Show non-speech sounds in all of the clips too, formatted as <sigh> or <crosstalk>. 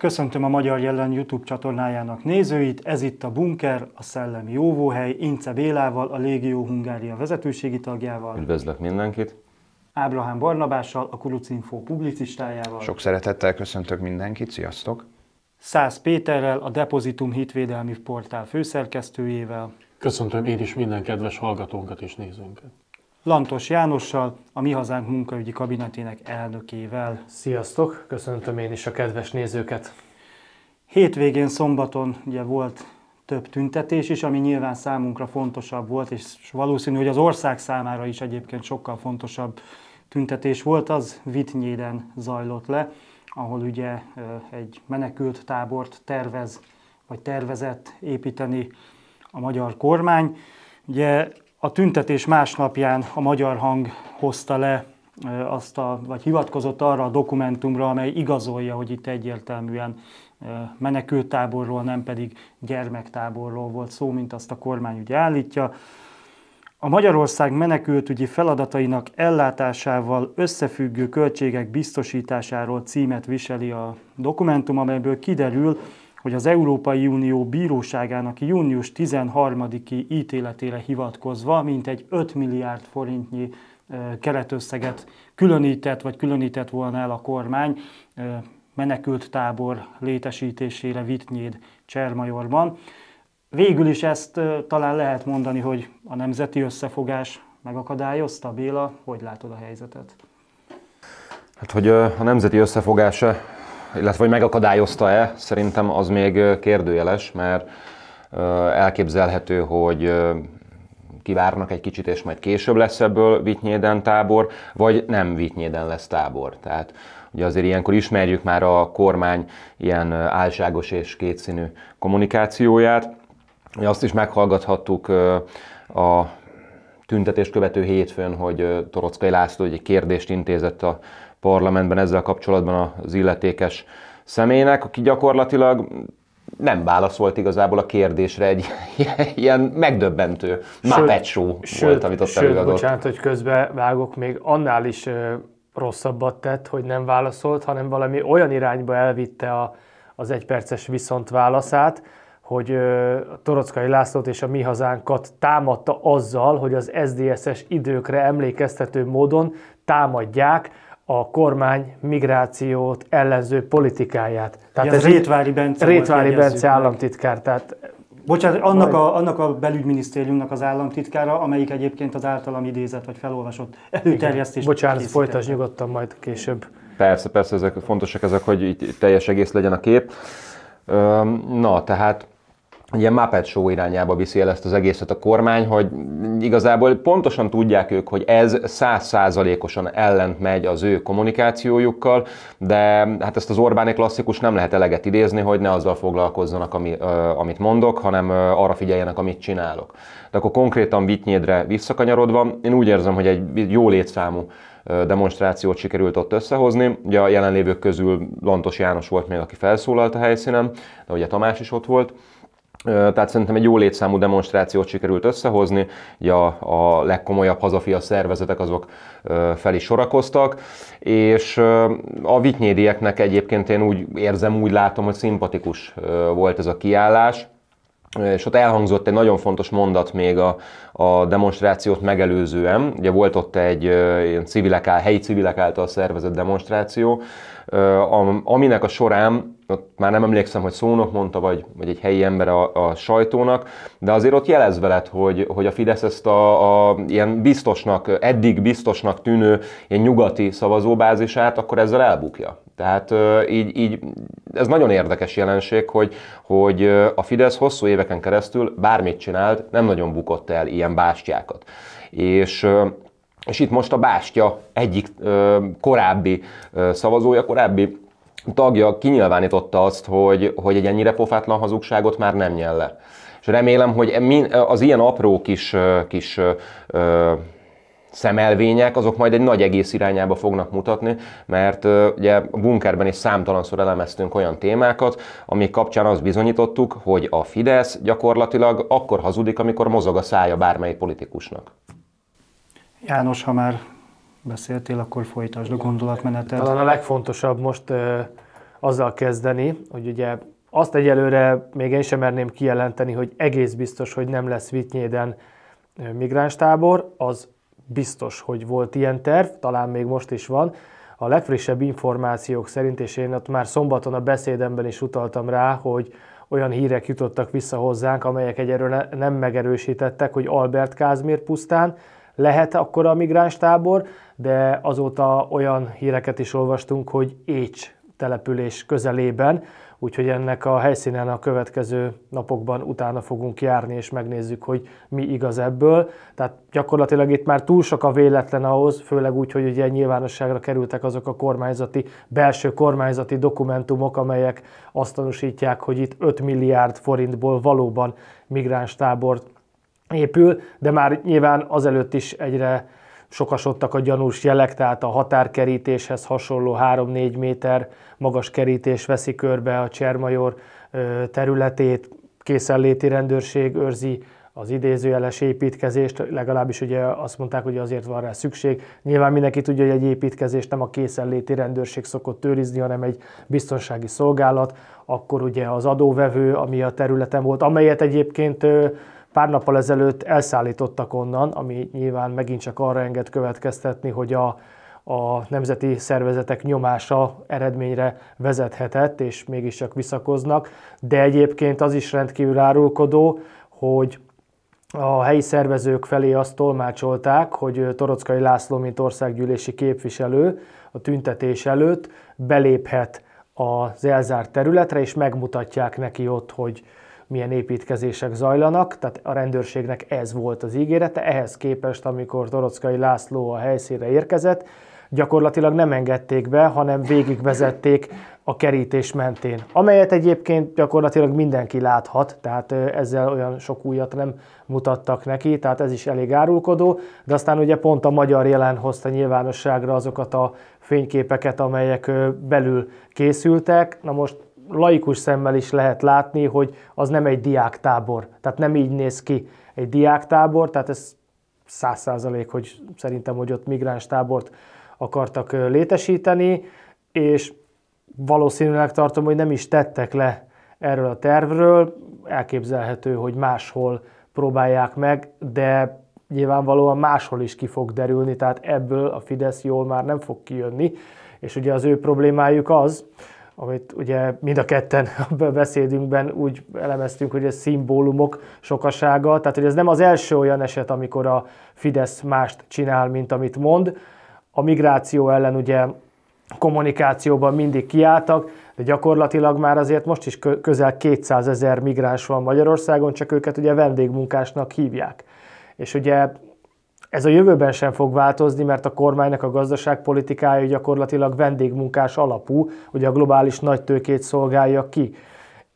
Köszöntöm a Magyar Jelen YouTube csatornájának nézőit, ez itt a Bunker, a Szellemi Jóvóhely, Ince Bélával, a Légió Hungária vezetőségi tagjával. Üdvözlök mindenkit! Ábrahám Barnabással, a Kurucinfo publicistájával. Sok szeretettel köszöntök mindenkit, sziasztok! Száz Péterrel, a Depozitum Hitvédelmi Portál főszerkesztőjével. Köszöntöm én is minden kedves hallgatónkat és nézőnket. Lantos Jánossal, a Mi Hazánk munkaügyi kabinetének elnökével. Sziasztok, köszöntöm én is a kedves nézőket. Hétvégén szombaton ugye volt több tüntetés is, ami nyilván számunkra fontosabb volt, és valószínű, hogy az ország számára is egyébként sokkal fontosabb tüntetés volt, az Vitnyéden zajlott le, ahol ugye egy menekült tábort tervez, vagy tervezett építeni a magyar kormány. Ugye a tüntetés másnapján a Magyar Hang hozta le e, azt a, vagy hivatkozott arra a dokumentumra, amely igazolja, hogy itt egyértelműen e, menekültáborról, nem pedig gyermektáborról volt szó, mint azt a kormány ugye állítja. A Magyarország menekültügyi feladatainak ellátásával összefüggő költségek biztosításáról címet viseli a dokumentum, amelyből kiderül, hogy az Európai Unió bíróságának június 13-i ítéletére hivatkozva mintegy 5 milliárd forintnyi keretösszeget különített vagy különített volna el a kormány menekült tábor létesítésére Vitnyéd Csermajorban. Végül is ezt talán lehet mondani, hogy a nemzeti összefogás megakadályozta. Béla, hogy látod a helyzetet? Hát, hogy a nemzeti összefogása illetve hogy megakadályozta-e, szerintem az még kérdőjeles, mert elképzelhető, hogy kivárnak egy kicsit, és majd később lesz ebből Vitnyéden tábor, vagy nem Vitnyéden lesz tábor. Tehát ugye azért ilyenkor ismerjük már a kormány ilyen álságos és kétszínű kommunikációját. Azt is meghallgathattuk a tüntetés követő hétfőn, hogy Torockai László egy kérdést intézett a parlamentben ezzel kapcsolatban az illetékes személynek, aki gyakorlatilag nem válaszolt igazából a kérdésre egy <laughs> ilyen megdöbbentő mápecsó volt, amit ott sőt, előadott. bocsánat, hogy közbe vágok, még annál is rosszabbat tett, hogy nem válaszolt, hanem valami olyan irányba elvitte a, az egyperces viszont válaszát, hogy a Torockai Lászlót és a Mi Hazánkat támadta azzal, hogy az SDSS időkre emlékeztető módon támadják a kormány migrációt ellenző politikáját. Tehát ez Rétvári Bence, Rétvári Bence államtitkár. Tehát Bocsánat, annak a, annak a belügyminisztériumnak az államtitkára, amelyik egyébként az általam idézett vagy felolvasott előterjesztést. Bocsánat, folytasd nyugodtan majd később. Persze, persze, ezek fontosak ezek, hogy így teljes egész legyen a kép. Na, tehát ilyen Muppet Show irányába viszi el ezt az egészet a kormány, hogy igazából pontosan tudják ők, hogy ez százszázalékosan ellent megy az ő kommunikációjukkal, de hát ezt az Orbáni klasszikus nem lehet eleget idézni, hogy ne azzal foglalkozzanak, ami, ö, amit mondok, hanem ö, arra figyeljenek, amit csinálok. De akkor konkrétan Vitnyédre visszakanyarodva, én úgy érzem, hogy egy jó létszámú demonstrációt sikerült ott összehozni. Ugye a jelenlévők közül Lantos János volt még, aki felszólalt a helyszínen, de ugye Tamás is ott volt. Tehát szerintem egy jó létszámú demonstrációt sikerült összehozni, ja a, legkomolyabb hazafia szervezetek azok fel is sorakoztak, és a vitnyédieknek egyébként én úgy érzem, úgy látom, hogy szimpatikus volt ez a kiállás, és ott elhangzott egy nagyon fontos mondat még a, a demonstrációt megelőzően. Ugye volt ott egy ilyen civilek, helyi civilek által szervezett demonstráció, aminek a során ott már nem emlékszem, hogy szónok mondta, vagy, vagy egy helyi ember a, a sajtónak, de azért ott jelez veled, hogy, hogy a Fidesz ezt a, a ilyen biztosnak, eddig biztosnak tűnő ilyen nyugati szavazóbázisát, akkor ezzel elbukja. Tehát így, így ez nagyon érdekes jelenség, hogy, hogy a Fidesz hosszú éveken keresztül bármit csinált, nem nagyon bukott el ilyen bástyákat. És és itt most a bástya egyik ö, korábbi ö, szavazója, korábbi tagja kinyilvánította azt, hogy, hogy egy ennyire pofátlan hazugságot már nem nyel le. És remélem, hogy e az ilyen apró kis, kis ö, szemelvények, azok majd egy nagy egész irányába fognak mutatni, mert ugye a bunkerben is számtalanszor elemeztünk olyan témákat, amik kapcsán azt bizonyítottuk, hogy a Fidesz gyakorlatilag akkor hazudik, amikor mozog a szája bármely politikusnak. János, ha már beszéltél, akkor folytasd a gondolatmenetet. Talán a legfontosabb most ö, azzal kezdeni, hogy ugye azt egyelőre még én sem merném kijelenteni, hogy egész biztos, hogy nem lesz Vitnyéden migránstábor, az biztos, hogy volt ilyen terv, talán még most is van. A legfrissebb információk szerint, és én ott már szombaton a beszédemben is utaltam rá, hogy olyan hírek jutottak vissza hozzánk, amelyek egyelőre nem megerősítettek, hogy Albert Kázmér pusztán lehet akkor a migránstábor, de azóta olyan híreket is olvastunk, hogy Écs település közelében, úgyhogy ennek a helyszínen a következő napokban utána fogunk járni, és megnézzük, hogy mi igaz ebből. Tehát gyakorlatilag itt már túl sok a véletlen ahhoz, főleg úgy, hogy ugye nyilvánosságra kerültek azok a kormányzati, belső kormányzati dokumentumok, amelyek azt tanúsítják, hogy itt 5 milliárd forintból valóban migráns tábort épül, de már nyilván azelőtt is egyre sokasodtak a gyanús jelek, tehát a határkerítéshez hasonló 3-4 méter magas kerítés veszi körbe a Csermajor területét, készenléti rendőrség őrzi az idézőjeles építkezést, legalábbis ugye azt mondták, hogy azért van rá szükség. Nyilván mindenki tudja, hogy egy építkezést nem a készenléti rendőrség szokott őrizni, hanem egy biztonsági szolgálat. Akkor ugye az adóvevő, ami a területen volt, amelyet egyébként Pár nappal ezelőtt elszállítottak onnan, ami nyilván megint csak arra enged következtetni, hogy a, a nemzeti szervezetek nyomása eredményre vezethetett, és mégiscsak visszakoznak. De egyébként az is rendkívül árulkodó, hogy a helyi szervezők felé azt tolmácsolták, hogy Torockai László, mint országgyűlési képviselő a tüntetés előtt beléphet az elzárt területre, és megmutatják neki ott, hogy, milyen építkezések zajlanak, tehát a rendőrségnek ez volt az ígérete, ehhez képest, amikor Dorockai László a helyszínre érkezett, gyakorlatilag nem engedték be, hanem végigvezették a kerítés mentén, amelyet egyébként gyakorlatilag mindenki láthat, tehát ezzel olyan sok újat nem mutattak neki, tehát ez is elég árulkodó, de aztán ugye pont a magyar jelen hozta nyilvánosságra azokat a fényképeket, amelyek belül készültek. Na most laikus szemmel is lehet látni, hogy az nem egy diáktábor. Tehát nem így néz ki egy diáktábor, tehát ez száz százalék, hogy szerintem, hogy ott migráns tábort akartak létesíteni, és valószínűleg tartom, hogy nem is tettek le erről a tervről. Elképzelhető, hogy máshol próbálják meg, de nyilvánvalóan máshol is ki fog derülni, tehát ebből a Fidesz jól már nem fog kijönni, és ugye az ő problémájuk az, amit ugye mind a ketten <laughs> a beszédünkben úgy elemeztünk, hogy ez szimbólumok sokasága, tehát hogy ez nem az első olyan eset, amikor a Fidesz mást csinál, mint amit mond. A migráció ellen ugye kommunikációban mindig kiálltak, de gyakorlatilag már azért most is közel 200 ezer migráns van Magyarországon, csak őket ugye vendégmunkásnak hívják. És ugye ez a jövőben sem fog változni, mert a kormánynak a gazdaságpolitikája gyakorlatilag vendégmunkás alapú, hogy a globális nagy tőkét szolgálja ki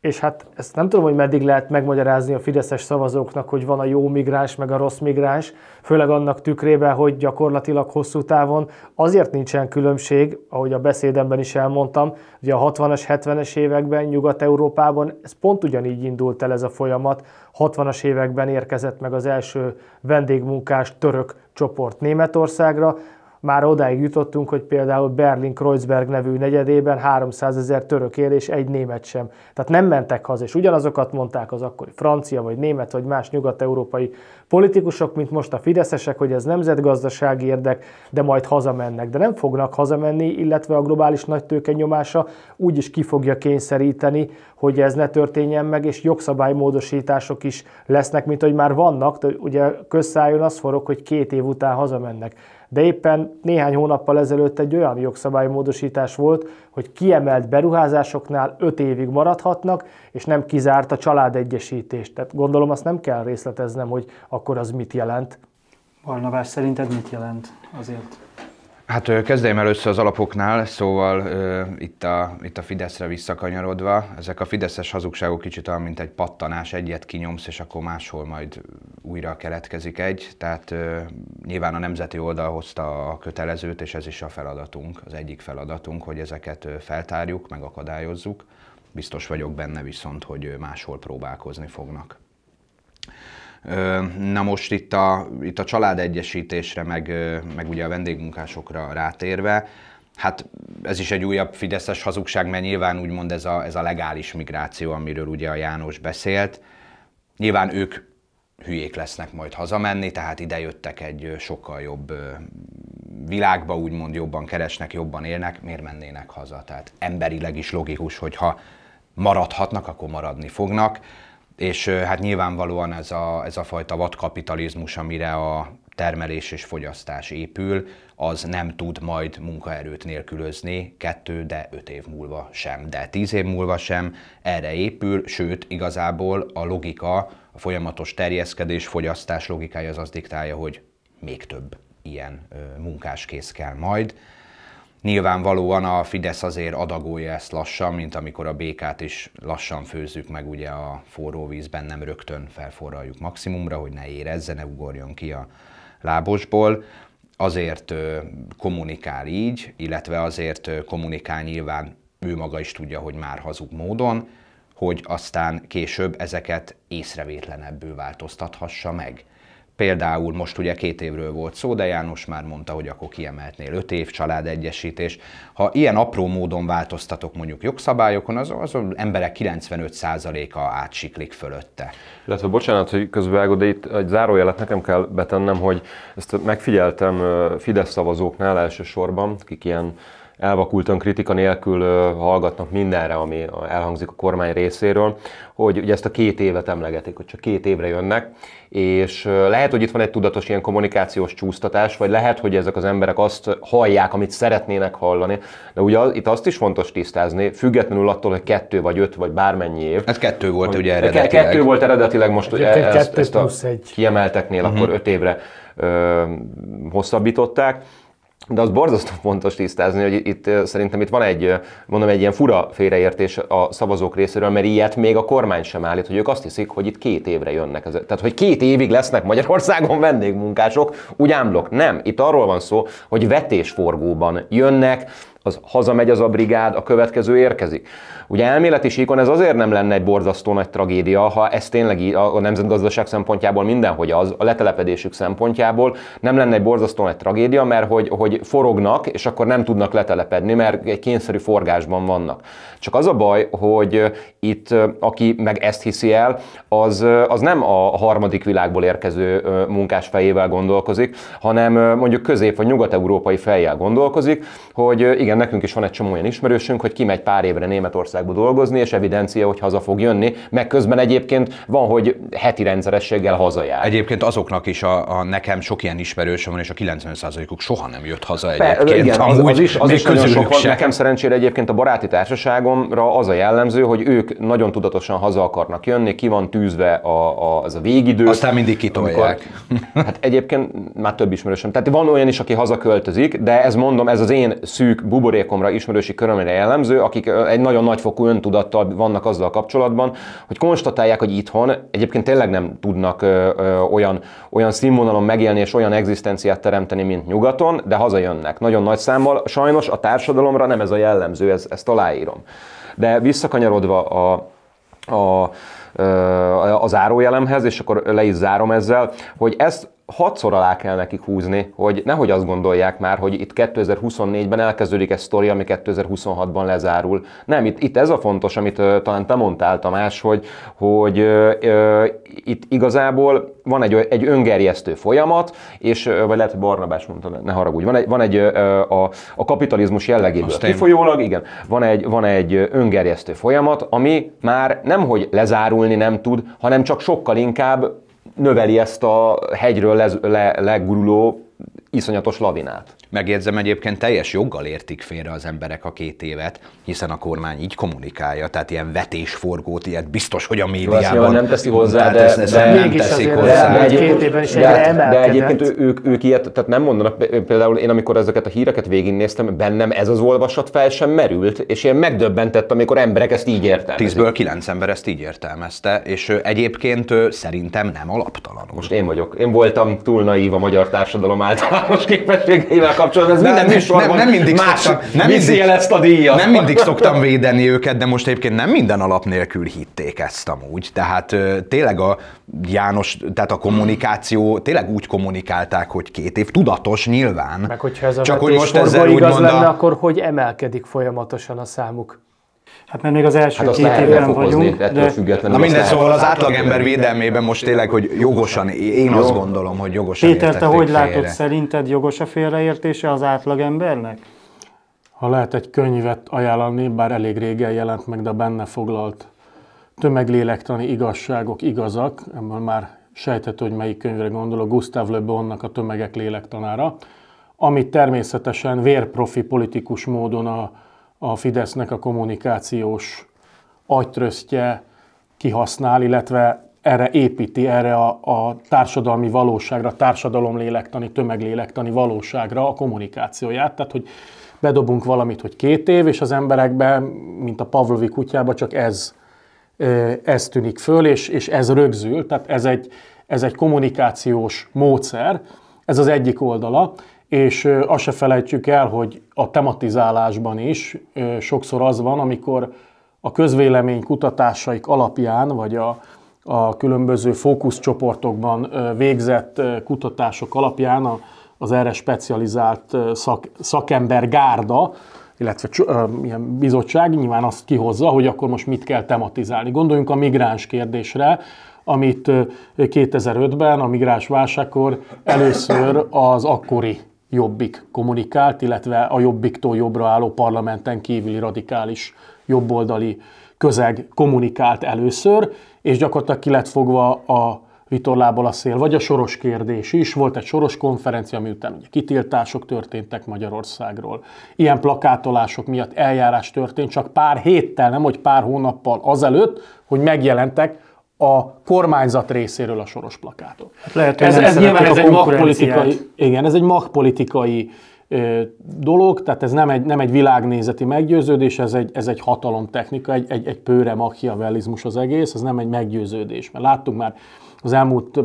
és hát ezt nem tudom, hogy meddig lehet megmagyarázni a fideszes szavazóknak, hogy van a jó migráns, meg a rossz migráns, főleg annak tükrében, hogy gyakorlatilag hosszú távon azért nincsen különbség, ahogy a beszédemben is elmondtam, hogy a 60-as, 70-es években Nyugat-Európában ez pont ugyanígy indult el ez a folyamat, 60-as években érkezett meg az első vendégmunkás török csoport Németországra, már odáig jutottunk, hogy például Berlin Kreuzberg nevű negyedében 300 ezer török él, és egy német sem. Tehát nem mentek haza, és ugyanazokat mondták az akkori francia, vagy német, vagy más nyugat-európai politikusok, mint most a fideszesek, hogy ez nemzetgazdasági érdek, de majd hazamennek. De nem fognak hazamenni, illetve a globális tőke nyomása úgy is ki fogja kényszeríteni, hogy ez ne történjen meg, és jogszabálymódosítások is lesznek, mint hogy már vannak, de ugye közszálljon az forog, hogy két év után hazamennek de éppen néhány hónappal ezelőtt egy olyan jogszabálymódosítás volt, hogy kiemelt beruházásoknál 5 évig maradhatnak, és nem kizárt a családegyesítést. Tehát gondolom azt nem kell részleteznem, hogy akkor az mit jelent. Barnabás szerinted mit jelent azért? Hát kezdjem először az alapoknál, szóval itt a, itt a Fideszre visszakanyarodva, ezek a fideszes hazugságok kicsit olyan, mint egy pattanás, egyet kinyomsz, és akkor máshol majd újra keletkezik egy. Tehát nyilván a nemzeti oldal hozta a kötelezőt, és ez is a feladatunk, az egyik feladatunk, hogy ezeket feltárjuk, megakadályozzuk. Biztos vagyok benne viszont, hogy máshol próbálkozni fognak. Na most itt a, itt a családegyesítésre, meg, meg ugye a vendégmunkásokra rátérve, hát ez is egy újabb fideszes hazugság, mert nyilván úgymond ez a, ez a legális migráció, amiről ugye a János beszélt. Nyilván ők hülyék lesznek majd hazamenni, tehát ide jöttek egy sokkal jobb világba, úgymond jobban keresnek, jobban élnek, miért mennének haza? Tehát emberileg is logikus, hogyha maradhatnak, akkor maradni fognak és hát nyilvánvalóan ez a, ez a fajta vadkapitalizmus, amire a termelés és fogyasztás épül, az nem tud majd munkaerőt nélkülözni kettő, de öt év múlva sem, de tíz év múlva sem, erre épül, sőt, igazából a logika, a folyamatos terjeszkedés, fogyasztás logikája az azt diktálja, hogy még több ilyen munkáskész kell majd. Nyilvánvalóan a Fidesz azért adagolja ezt lassan, mint amikor a békát is lassan főzzük meg ugye a forró vízben, nem rögtön felforraljuk maximumra, hogy ne érezze, ne ugorjon ki a lábosból. Azért kommunikál így, illetve azért kommunikál nyilván ő maga is tudja, hogy már hazug módon, hogy aztán később ezeket észrevétlenebbül változtathassa meg. Például most ugye két évről volt szó, de János már mondta, hogy akkor kiemeltnél öt év családegyesítés. Ha ilyen apró módon változtatok mondjuk jogszabályokon, az az emberek 95%-a átsiklik fölötte. Illetve bocsánat, hogy közbevágod, de itt egy zárójelet nekem kell betennem, hogy ezt megfigyeltem Fidesz szavazóknál elsősorban, akik ilyen elvakultan kritika nélkül hallgatnak mindenre, ami elhangzik a kormány részéről, hogy ugye ezt a két évet emlegetik, hogy csak két évre jönnek, és lehet, hogy itt van egy tudatos ilyen kommunikációs csúsztatás, vagy lehet, hogy ezek az emberek azt hallják, amit szeretnének hallani, de ugye itt azt is fontos tisztázni, függetlenül attól, hogy kettő vagy öt, vagy bármennyi év. Ez kettő volt ugye eredetileg. Kettő volt eredetileg, most e- ezt, ezt a kiemelteknél uh-huh. akkor öt évre ö, hosszabbították. De az borzasztó fontos tisztázni, hogy itt szerintem itt van egy, mondom, egy ilyen fura félreértés a szavazók részéről, mert ilyet még a kormány sem állít, hogy ők azt hiszik, hogy itt két évre jönnek. Tehát, hogy két évig lesznek Magyarországon vendégmunkások, úgy Nem, itt arról van szó, hogy vetésforgóban jönnek, az hazamegy az a brigád, a következő érkezik. Ugye elméleti síkon ez azért nem lenne egy borzasztó nagy tragédia, ha ez tényleg a nemzetgazdaság szempontjából mindenhogy az, a letelepedésük szempontjából nem lenne egy borzasztó nagy tragédia, mert hogy, hogy forognak, és akkor nem tudnak letelepedni, mert egy kényszerű forgásban vannak. Csak az a baj, hogy itt aki meg ezt hiszi el, az, az nem a harmadik világból érkező munkás fejével gondolkozik, hanem mondjuk közép- vagy nyugat-európai fejjel gondolkozik, hogy igen, igen, nekünk is van egy csomó olyan ismerősünk, hogy kimegy pár évre Németországba dolgozni, és evidencia, hogy haza fog jönni, meg közben egyébként van, hogy heti rendszerességgel hazajár. Egyébként azoknak is a, a nekem sok ilyen ismerősöm van, és a 90%-uk soha nem jött haza egyébként. Be, igen, amúgy, az, az is, az is nagyon sok van. Nekem szerencsére egyébként a baráti társaságomra az a jellemző, hogy ők nagyon tudatosan haza akarnak jönni, ki van tűzve a, a, az a végidő. Aztán mindig kitolják. Amikor, hát egyébként már több ismerősöm. Tehát van olyan is, aki hazaköltözik, de ez mondom, ez az én szűk bubli, buborékomra, ismerősi körömre jellemző, akik egy nagyon nagyfokú öntudattal vannak azzal kapcsolatban, hogy konstatálják, hogy itthon egyébként tényleg nem tudnak ö, ö, olyan, olyan színvonalon megélni és olyan egzisztenciát teremteni, mint nyugaton, de hazajönnek. Nagyon nagy számmal. Sajnos a társadalomra nem ez a jellemző, ez, ezt aláírom. De visszakanyarodva a, a az árójelemhez, és akkor le is zárom ezzel, hogy ezt hatszor alá kell nekik húzni, hogy nehogy azt gondolják már, hogy itt 2024-ben elkezdődik egy sztori, ami 2026-ban lezárul. Nem, itt, itt ez a fontos, amit uh, talán te mondtál, Tamás, hogy, hogy uh, uh, itt igazából van egy, egy öngerjesztő folyamat, és, vagy lehet, hogy Barnabás mondta, ne haragudj, van egy, van egy uh, a, a kapitalizmus jellegéből Aztán. kifolyólag, igen, van egy, van egy öngerjesztő folyamat, ami már nemhogy lezárulni nem tud, hanem csak sokkal inkább növeli ezt a hegyről le, le, leguruló iszonyatos lavinát. Megjegyzem egyébként, teljes joggal értik félre az emberek a két évet, hiszen a kormány így kommunikálja, tehát ilyen vetésforgót, ilyet biztos, hogy a médiában... nem teszi hozzá, de, de, nem teszik hozzá. egyébként, két évben is de, de egyébként ők, ők ilyet, tehát nem mondanak, például én amikor ezeket a híreket végignéztem, bennem ez az olvasat fel sem merült, és én megdöbbentett, amikor emberek ezt így értelmezik. Tízből kilenc ember ezt így értelmezte, és egyébként szerintem nem alaptalan. Most én vagyok. Én voltam túl naív a magyar társadalom általános képességével kapcsolatban, ez de minden műsorban nem, nem mindig más szoktam, nem mindig, ezt a díjat. Nem mindig szoktam védeni őket, de most egyébként nem minden alap nélkül hitték ezt amúgy. Tehát tényleg a János, tehát a kommunikáció, tényleg úgy kommunikálták, hogy két év, tudatos nyilván. Meg hogyha ez a Csak hogy most ezzel igaz lenne, a... akkor hogy emelkedik folyamatosan a számuk? Hát mert még az első hát két évben vagyunk. Ettől de... függetlenül. Na minden szóval az átlagember védelmében most tényleg, hogy jogosan, én Jó. azt gondolom, hogy jogosan Péter, te hogy félre. látod, szerinted jogos a félreértése az átlagembernek? Ha lehet egy könyvet ajánlani, bár elég régen jelent meg, de benne foglalt tömeglélektani igazságok igazak, ebből már sejthető, hogy melyik könyvre gondolok, Gustav Le Bonnak a tömegek lélektanára, amit természetesen vérprofi politikus módon a a Fidesznek a kommunikációs agytrösztje kihasznál, illetve erre építi, erre a, a társadalmi valóságra, társadalomlélektani, tömeglélektani valóságra a kommunikációját. Tehát, hogy bedobunk valamit, hogy két év, és az emberekben, mint a Pavlovi kutyába, csak ez, ez tűnik föl, és, és ez rögzül. Tehát ez egy, ez egy kommunikációs módszer, ez az egyik oldala és azt se felejtjük el, hogy a tematizálásban is sokszor az van, amikor a közvélemény kutatásaik alapján, vagy a, a különböző fókuszcsoportokban végzett kutatások alapján a, az erre specializált szak, szakember gárda, illetve ilyen bizottság nyilván azt kihozza, hogy akkor most mit kell tematizálni. Gondoljunk a migráns kérdésre, amit 2005-ben a migráns válságkor először az akkori jobbik kommunikált, illetve a jobbiktól jobbra álló parlamenten kívüli radikális jobboldali közeg kommunikált először, és gyakorlatilag ki lett fogva a vitorlából a szél, vagy a soros kérdés is. Volt egy soros konferencia, miután ugye kitiltások történtek Magyarországról. Ilyen plakátolások miatt eljárás történt, csak pár héttel, nem hogy pár hónappal azelőtt, hogy megjelentek a kormányzat részéről a soros plakátot. Hát lehet, ez, ez nyilván ez egy magpolitikai, igen, ez egy magpolitikai ö, dolog, tehát ez nem egy, nem egy világnézeti meggyőződés, ez egy, ez egy hatalomtechnika, egy, egy, egy pőre machiavellizmus az egész, ez nem egy meggyőződés. Mert láttuk már az elmúlt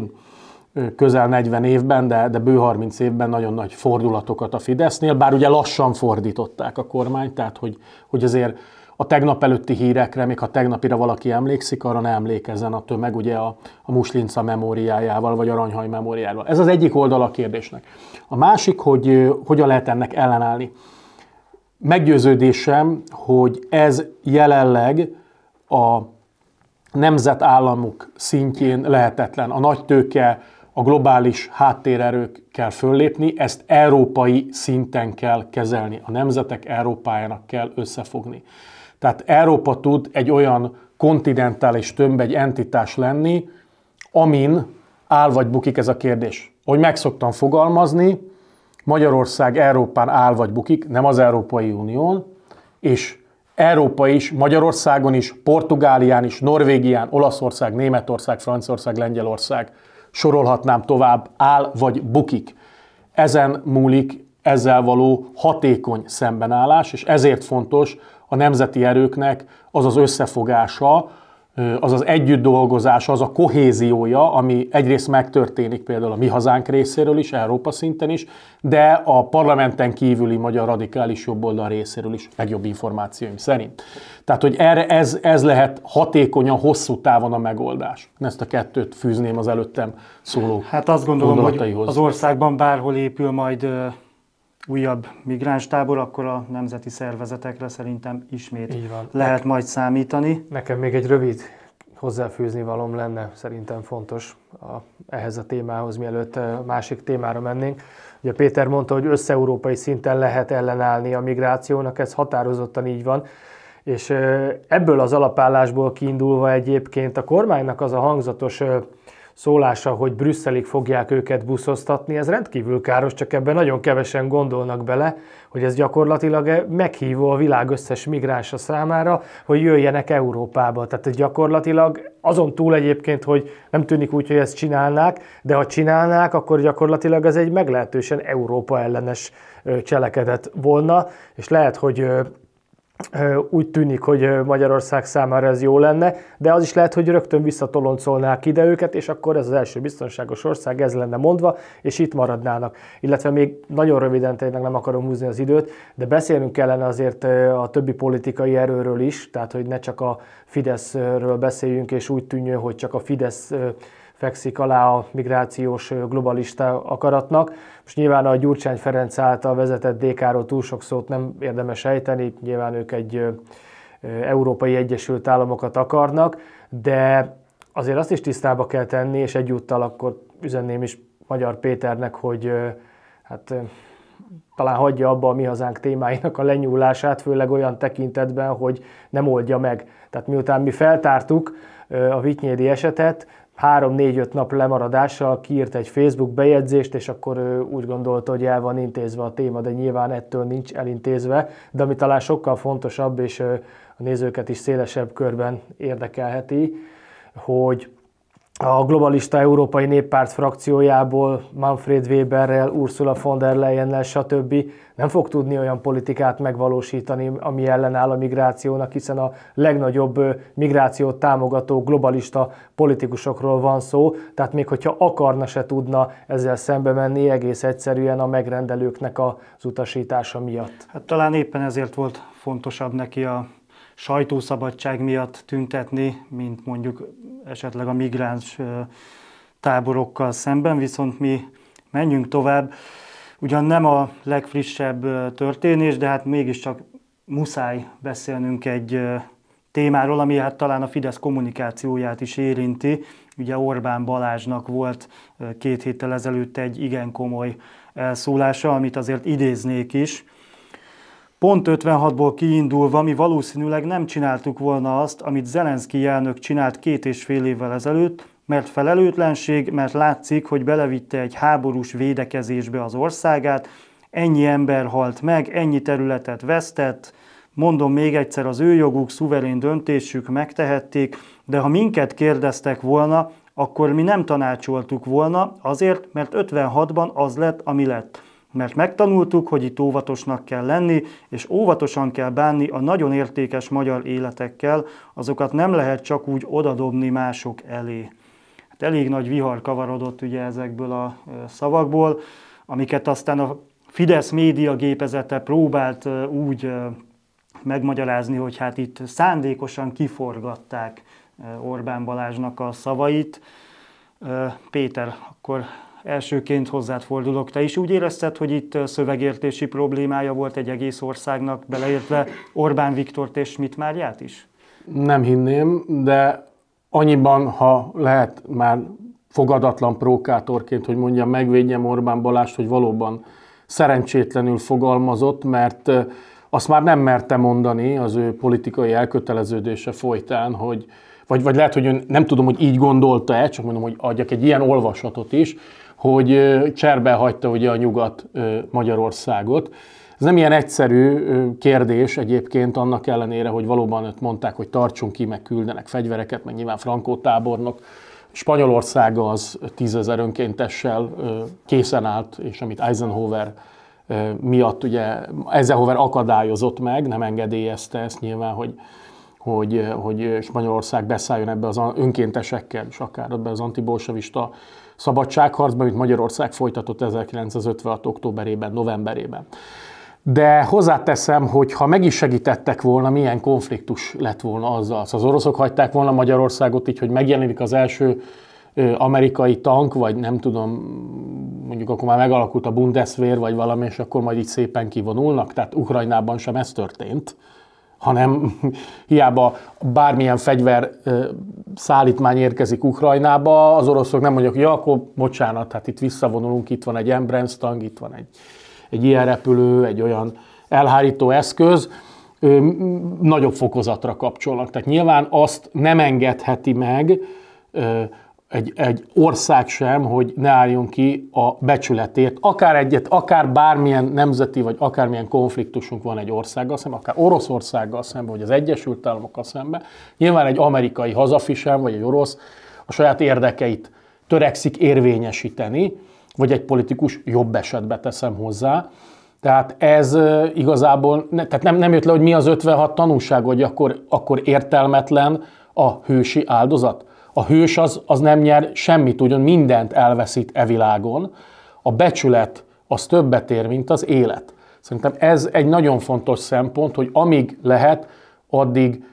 közel 40 évben, de, de bő 30 évben nagyon nagy fordulatokat a Fidesznél, bár ugye lassan fordították a kormányt, tehát hogy, hogy azért a tegnap előtti hírekre, még ha tegnapira valaki emlékszik, arra ne emlékezzen a tömeg ugye a, a Muslinca memóriájával, vagy Aranyhaj memóriájával. Ez az egyik oldala a kérdésnek. A másik, hogy hogyan lehet ennek ellenállni. Meggyőződésem, hogy ez jelenleg a nemzetállamok szintjén lehetetlen. A nagy tőke, a globális háttérerők kell föllépni, ezt európai szinten kell kezelni. A nemzetek Európájának kell összefogni. Tehát Európa tud egy olyan kontinentális tömb, egy entitás lenni, amin áll vagy bukik ez a kérdés. Hogy megszoktam fogalmazni, Magyarország Európán áll vagy bukik, nem az Európai Unión, és Európa is, Magyarországon is, Portugálián is, Norvégián, Olaszország, Németország, Franciaország, Lengyelország, sorolhatnám tovább, áll vagy bukik. Ezen múlik ezzel való hatékony szembenállás, és ezért fontos, a nemzeti erőknek az az összefogása, az az együtt dolgozása, az a kohéziója, ami egyrészt megtörténik például a mi hazánk részéről is, Európa szinten is, de a parlamenten kívüli magyar radikális jobboldal részéről is, legjobb információim szerint. Tehát, hogy erre ez, ez lehet hatékonyan, hosszú távon a megoldás. Ezt a kettőt fűzném az előttem szóló Hát azt gondolom, hogy az országban bárhol épül majd újabb migránstábor, akkor a nemzeti szervezetekre szerintem ismét Így van. lehet majd számítani. Nekem még egy rövid hozzáfűzni valom lenne szerintem fontos a, ehhez a témához, mielőtt másik témára mennénk. Ugye Péter mondta, hogy összeurópai szinten lehet ellenállni a migrációnak, ez határozottan így van, és ebből az alapállásból kiindulva egyébként a kormánynak az a hangzatos szólása, hogy Brüsszelig fogják őket buszoztatni, ez rendkívül káros, csak ebben nagyon kevesen gondolnak bele, hogy ez gyakorlatilag e meghívó a világ összes migránsa számára, hogy jöjjenek Európába. Tehát ez gyakorlatilag azon túl egyébként, hogy nem tűnik úgy, hogy ezt csinálnák, de ha csinálnák, akkor gyakorlatilag ez egy meglehetősen Európa ellenes cselekedet volna, és lehet, hogy úgy tűnik, hogy Magyarország számára ez jó lenne, de az is lehet, hogy rögtön visszatoloncolnák ide őket, és akkor ez az első biztonságos ország, ez lenne mondva, és itt maradnának. Illetve még nagyon röviden, tényleg nem akarom húzni az időt, de beszélnünk kellene azért a többi politikai erőről is, tehát hogy ne csak a Fideszről beszéljünk, és úgy tűnjön, hogy csak a Fidesz fekszik alá a migrációs globalista akaratnak. Most nyilván a Gyurcsány Ferenc által vezetett DK-ról túl sok szót nem érdemes ejteni, nyilván ők egy Európai Egyesült Államokat akarnak, de azért azt is tisztába kell tenni, és egyúttal akkor üzenném is Magyar Péternek, hogy hát talán hagyja abba a mi hazánk témáinak a lenyúlását, főleg olyan tekintetben, hogy nem oldja meg. Tehát miután mi feltártuk a Vitnyédi esetet, 3-4-5 nap lemaradással kiírt egy Facebook bejegyzést, és akkor ő úgy gondolta, hogy el van intézve a téma, de nyilván ettől nincs elintézve, de ami talán sokkal fontosabb, és a nézőket is szélesebb körben érdekelheti, hogy a globalista európai néppárt frakciójából Manfred Weberrel, Ursula von der Leyennel, stb. nem fog tudni olyan politikát megvalósítani, ami ellenáll a migrációnak, hiszen a legnagyobb migrációt támogató globalista politikusokról van szó, tehát még hogyha akarna, se tudna ezzel szembe menni egész egyszerűen a megrendelőknek az utasítása miatt. Hát talán éppen ezért volt fontosabb neki a sajtószabadság miatt tüntetni, mint mondjuk esetleg a migráns táborokkal szemben, viszont mi menjünk tovább. Ugyan nem a legfrissebb történés, de hát mégiscsak muszáj beszélnünk egy témáról, ami hát talán a Fidesz kommunikációját is érinti. Ugye Orbán Balázsnak volt két héttel ezelőtt egy igen komoly elszólása, amit azért idéznék is. Pont 56-ból kiindulva mi valószínűleg nem csináltuk volna azt, amit Zelenszki elnök csinált két és fél évvel ezelőtt, mert felelőtlenség, mert látszik, hogy belevitte egy háborús védekezésbe az országát, ennyi ember halt meg, ennyi területet vesztett, mondom még egyszer, az ő joguk, szuverén döntésük, megtehették, de ha minket kérdeztek volna, akkor mi nem tanácsoltuk volna, azért, mert 56-ban az lett, ami lett. Mert megtanultuk, hogy itt óvatosnak kell lenni, és óvatosan kell bánni a nagyon értékes magyar életekkel, azokat nem lehet csak úgy odadobni mások elé. Hát elég nagy vihar kavarodott ugye ezekből a szavakból, amiket aztán a Fidesz média gépezete próbált úgy megmagyarázni, hogy hát itt szándékosan kiforgatták Orbán Balázsnak a szavait. Péter, akkor Elsőként hozzád fordulok. Te is úgy érezted, hogy itt szövegértési problémája volt egy egész országnak, beleértve Orbán Viktort és Mitmárját is? Nem hinném, de annyiban, ha lehet már fogadatlan prókátorként, hogy mondja, megvédjem Orbán Balást, hogy valóban szerencsétlenül fogalmazott, mert azt már nem merte mondani az ő politikai elköteleződése folytán, hogy vagy, vagy lehet, hogy ön nem tudom, hogy így gondolta-e, csak mondom, hogy adjak egy ilyen olvasatot is, hogy cserbe hagyta ugye a nyugat Magyarországot. Ez nem ilyen egyszerű kérdés egyébként, annak ellenére, hogy valóban őt mondták, hogy tartsunk ki, meg küldenek fegyvereket, meg nyilván Frankó tábornok. Spanyolország az tízezer önkéntessel készen állt, és amit Eisenhower miatt ugye Eisenhower akadályozott meg, nem engedélyezte ezt nyilván, hogy, hogy, hogy Spanyolország beszálljon ebbe az önkéntesekkel, és akár ebbe az antibolsavista szabadságharcban, amit Magyarország folytatott 1956. októberében, novemberében. De hozzáteszem, hogy ha meg is segítettek volna, milyen konfliktus lett volna azzal. Szóval az oroszok hagyták volna Magyarországot így, hogy megjelenik az első amerikai tank, vagy nem tudom, mondjuk akkor már megalakult a Bundeswehr, vagy valami, és akkor majd így szépen kivonulnak. Tehát Ukrajnában sem ez történt hanem <laughs> hiába bármilyen fegyver szállítmány érkezik Ukrajnába, az oroszok nem mondják, hogy ja, akkor bocsánat, hát itt visszavonulunk, itt van egy Embrance tank, itt van egy, egy ilyen repülő, egy olyan elhárító eszköz, nagyobb fokozatra kapcsolnak. Tehát nyilván azt nem engedheti meg egy, egy ország sem, hogy ne álljon ki a becsületét, akár egyet, akár bármilyen nemzeti, vagy akármilyen konfliktusunk van egy országgal szemben, akár Oroszországgal szemben, vagy az Egyesült Államokkal szemben. Nyilván egy amerikai hazafi sem, vagy egy orosz a saját érdekeit törekszik érvényesíteni, vagy egy politikus jobb esetbe teszem hozzá. Tehát ez igazából, ne, tehát nem, nem jött le, hogy mi az 56 tanulság, hogy akkor, akkor értelmetlen a hősi áldozat. A hős az, az nem nyer semmit, ugyan mindent elveszít e világon. A becsület az többet ér, mint az élet. Szerintem ez egy nagyon fontos szempont, hogy amíg lehet, addig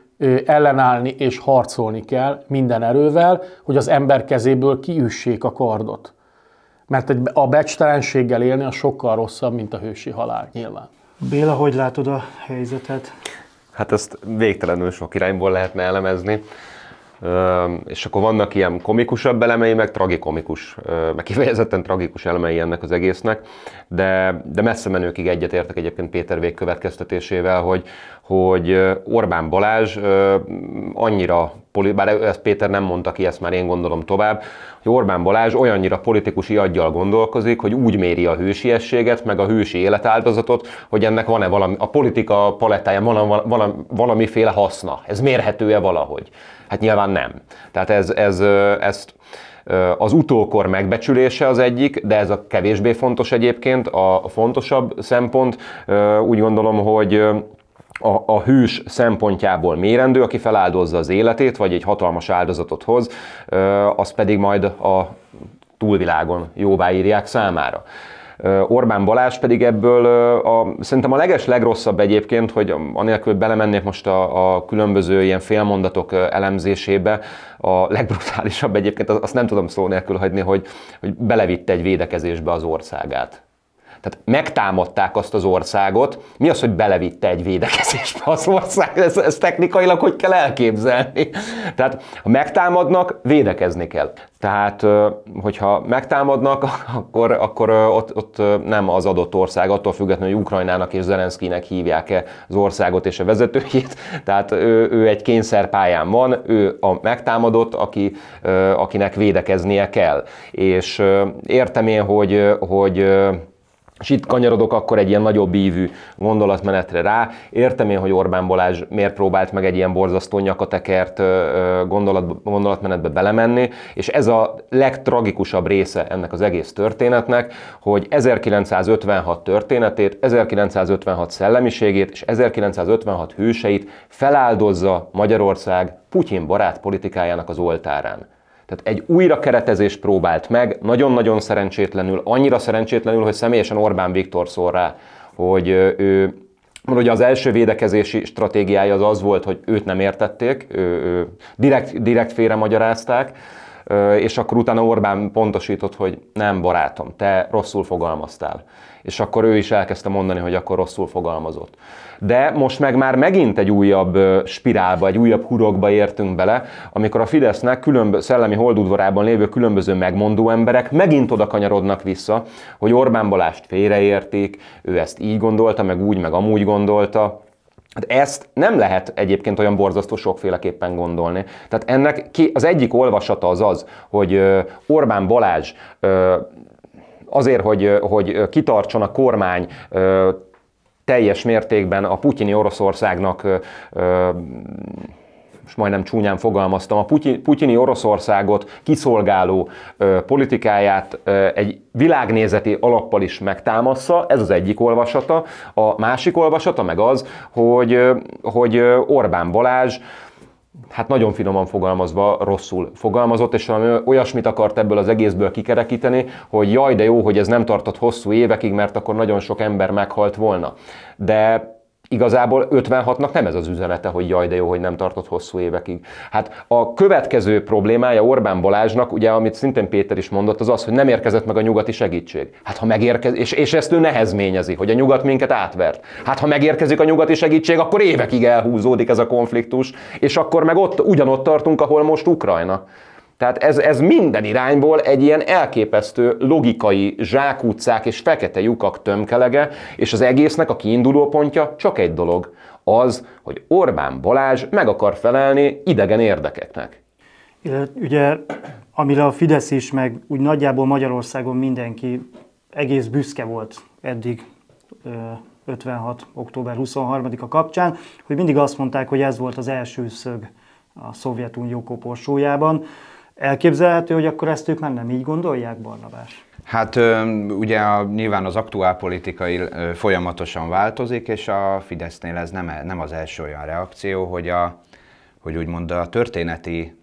ellenállni és harcolni kell minden erővel, hogy az ember kezéből kiüssék a kardot. Mert egy, a becstelenséggel élni a sokkal rosszabb, mint a hősi halál, nyilván. Béla, hogy látod a helyzetet? Hát ezt végtelenül sok irányból lehetne elemezni és akkor vannak ilyen komikusabb elemei, meg tragikomikus, meg kifejezetten tragikus elemei ennek az egésznek, de, de messze menőkig egyetértek egyébként Péter Vég következtetésével, hogy, hogy Orbán Balázs annyira, bár ezt Péter nem mondta ki, ezt már én gondolom tovább, hogy Orbán Balázs olyannyira politikusi aggyal gondolkozik, hogy úgy méri a hősiességet, meg a hősi életáldozatot, hogy ennek van-e valami, a politika palettája valami, valami, valamiféle haszna. Ez mérhető-e valahogy? Hát nyilván nem. Tehát ez, ez, ezt az utókor megbecsülése az egyik, de ez a kevésbé fontos egyébként. A fontosabb szempont úgy gondolom, hogy a, a hős szempontjából mérendő, aki feláldozza az életét, vagy egy hatalmas áldozatot hoz, az pedig majd a túlvilágon jóvá írják számára. Orbán Balázs pedig ebből a, szerintem a leges legrosszabb egyébként, hogy anélkül belemennék most a, a különböző ilyen félmondatok elemzésébe, a legbrutálisabb egyébként, azt nem tudom szó nélkül hagyni, hogy, hogy belevitte egy védekezésbe az országát. Tehát megtámadták azt az országot. Mi az, hogy belevitte egy védekezésbe az ország? Ez, ez technikailag hogy kell elképzelni? Tehát ha megtámadnak, védekezni kell. Tehát, hogyha megtámadnak, <laughs> akkor, akkor ott, ott nem az adott ország, attól függetlenül, hogy Ukrajnának és Zelenszkinek hívják-e az országot és a vezetőjét. Tehát ő, ő egy kényszerpályán van, ő a megtámadott, aki, akinek védekeznie kell. És értem én, hogy, hogy és itt kanyarodok akkor egy ilyen nagyobb ívű gondolatmenetre rá. Értem én, hogy Orbán Balázs miért próbált meg egy ilyen borzasztó nyakatekert gondolat, gondolatmenetbe belemenni, és ez a legtragikusabb része ennek az egész történetnek, hogy 1956 történetét, 1956 szellemiségét és 1956 hőseit feláldozza Magyarország Putyin barát politikájának az oltárán. Tehát egy újra keretezést próbált meg, nagyon-nagyon szerencsétlenül, annyira szerencsétlenül, hogy személyesen Orbán Viktor szól rá, hogy ő mert ugye az első védekezési stratégiája az az volt, hogy őt nem értették, ő, ő, direkt, direkt félre magyarázták, és akkor utána Orbán pontosított, hogy nem barátom, te rosszul fogalmaztál. És akkor ő is elkezdte mondani, hogy akkor rosszul fogalmazott. De most meg már megint egy újabb spirálba, egy újabb hurokba értünk bele, amikor a Fidesznek különböző szellemi holdudvarában lévő különböző megmondó emberek megint oda kanyarodnak vissza, hogy Orbán Balást félreérték, ő ezt így gondolta, meg úgy, meg amúgy gondolta, Hát ezt nem lehet egyébként olyan borzasztó sokféleképpen gondolni. Tehát ennek ki, az egyik olvasata az az, hogy Orbán Balázs azért, hogy, hogy kitartson a kormány teljes mértékben a putyini Oroszországnak majdnem csúnyán fogalmaztam, a Putyin, putyini Oroszországot kiszolgáló ö, politikáját ö, egy világnézeti alappal is megtámassza, ez az egyik olvasata. A másik olvasata meg az, hogy, ö, hogy Orbán Balázs hát nagyon finoman fogalmazva rosszul fogalmazott, és valami olyasmit akart ebből az egészből kikerekíteni, hogy jaj, de jó, hogy ez nem tartott hosszú évekig, mert akkor nagyon sok ember meghalt volna. De igazából 56-nak nem ez az üzenete, hogy jaj, de jó, hogy nem tartott hosszú évekig. Hát a következő problémája Orbán Balázsnak, ugye, amit szintén Péter is mondott, az az, hogy nem érkezett meg a nyugati segítség. Hát ha megérkezik, és, és ezt ő nehezményezi, hogy a nyugat minket átvert. Hát ha megérkezik a nyugati segítség, akkor évekig elhúzódik ez a konfliktus, és akkor meg ott, ugyanott tartunk, ahol most Ukrajna. Tehát ez, ez minden irányból egy ilyen elképesztő logikai zsákutcák és fekete lyukak tömkelege, és az egésznek a kiinduló pontja csak egy dolog, az, hogy Orbán Balázs meg akar felelni idegen érdekeknek. Ugye, amire a Fidesz is, meg úgy nagyjából Magyarországon mindenki egész büszke volt eddig 56. október 23-a kapcsán, hogy mindig azt mondták, hogy ez volt az első szög a Szovjetunió koporsójában. Elképzelhető, hogy akkor ezt ők már nem így gondolják, Barnabás? Hát ugye nyilván az politikai folyamatosan változik, és a Fidesznél ez nem, e, nem az első olyan reakció, hogy, a, hogy úgymond a történeti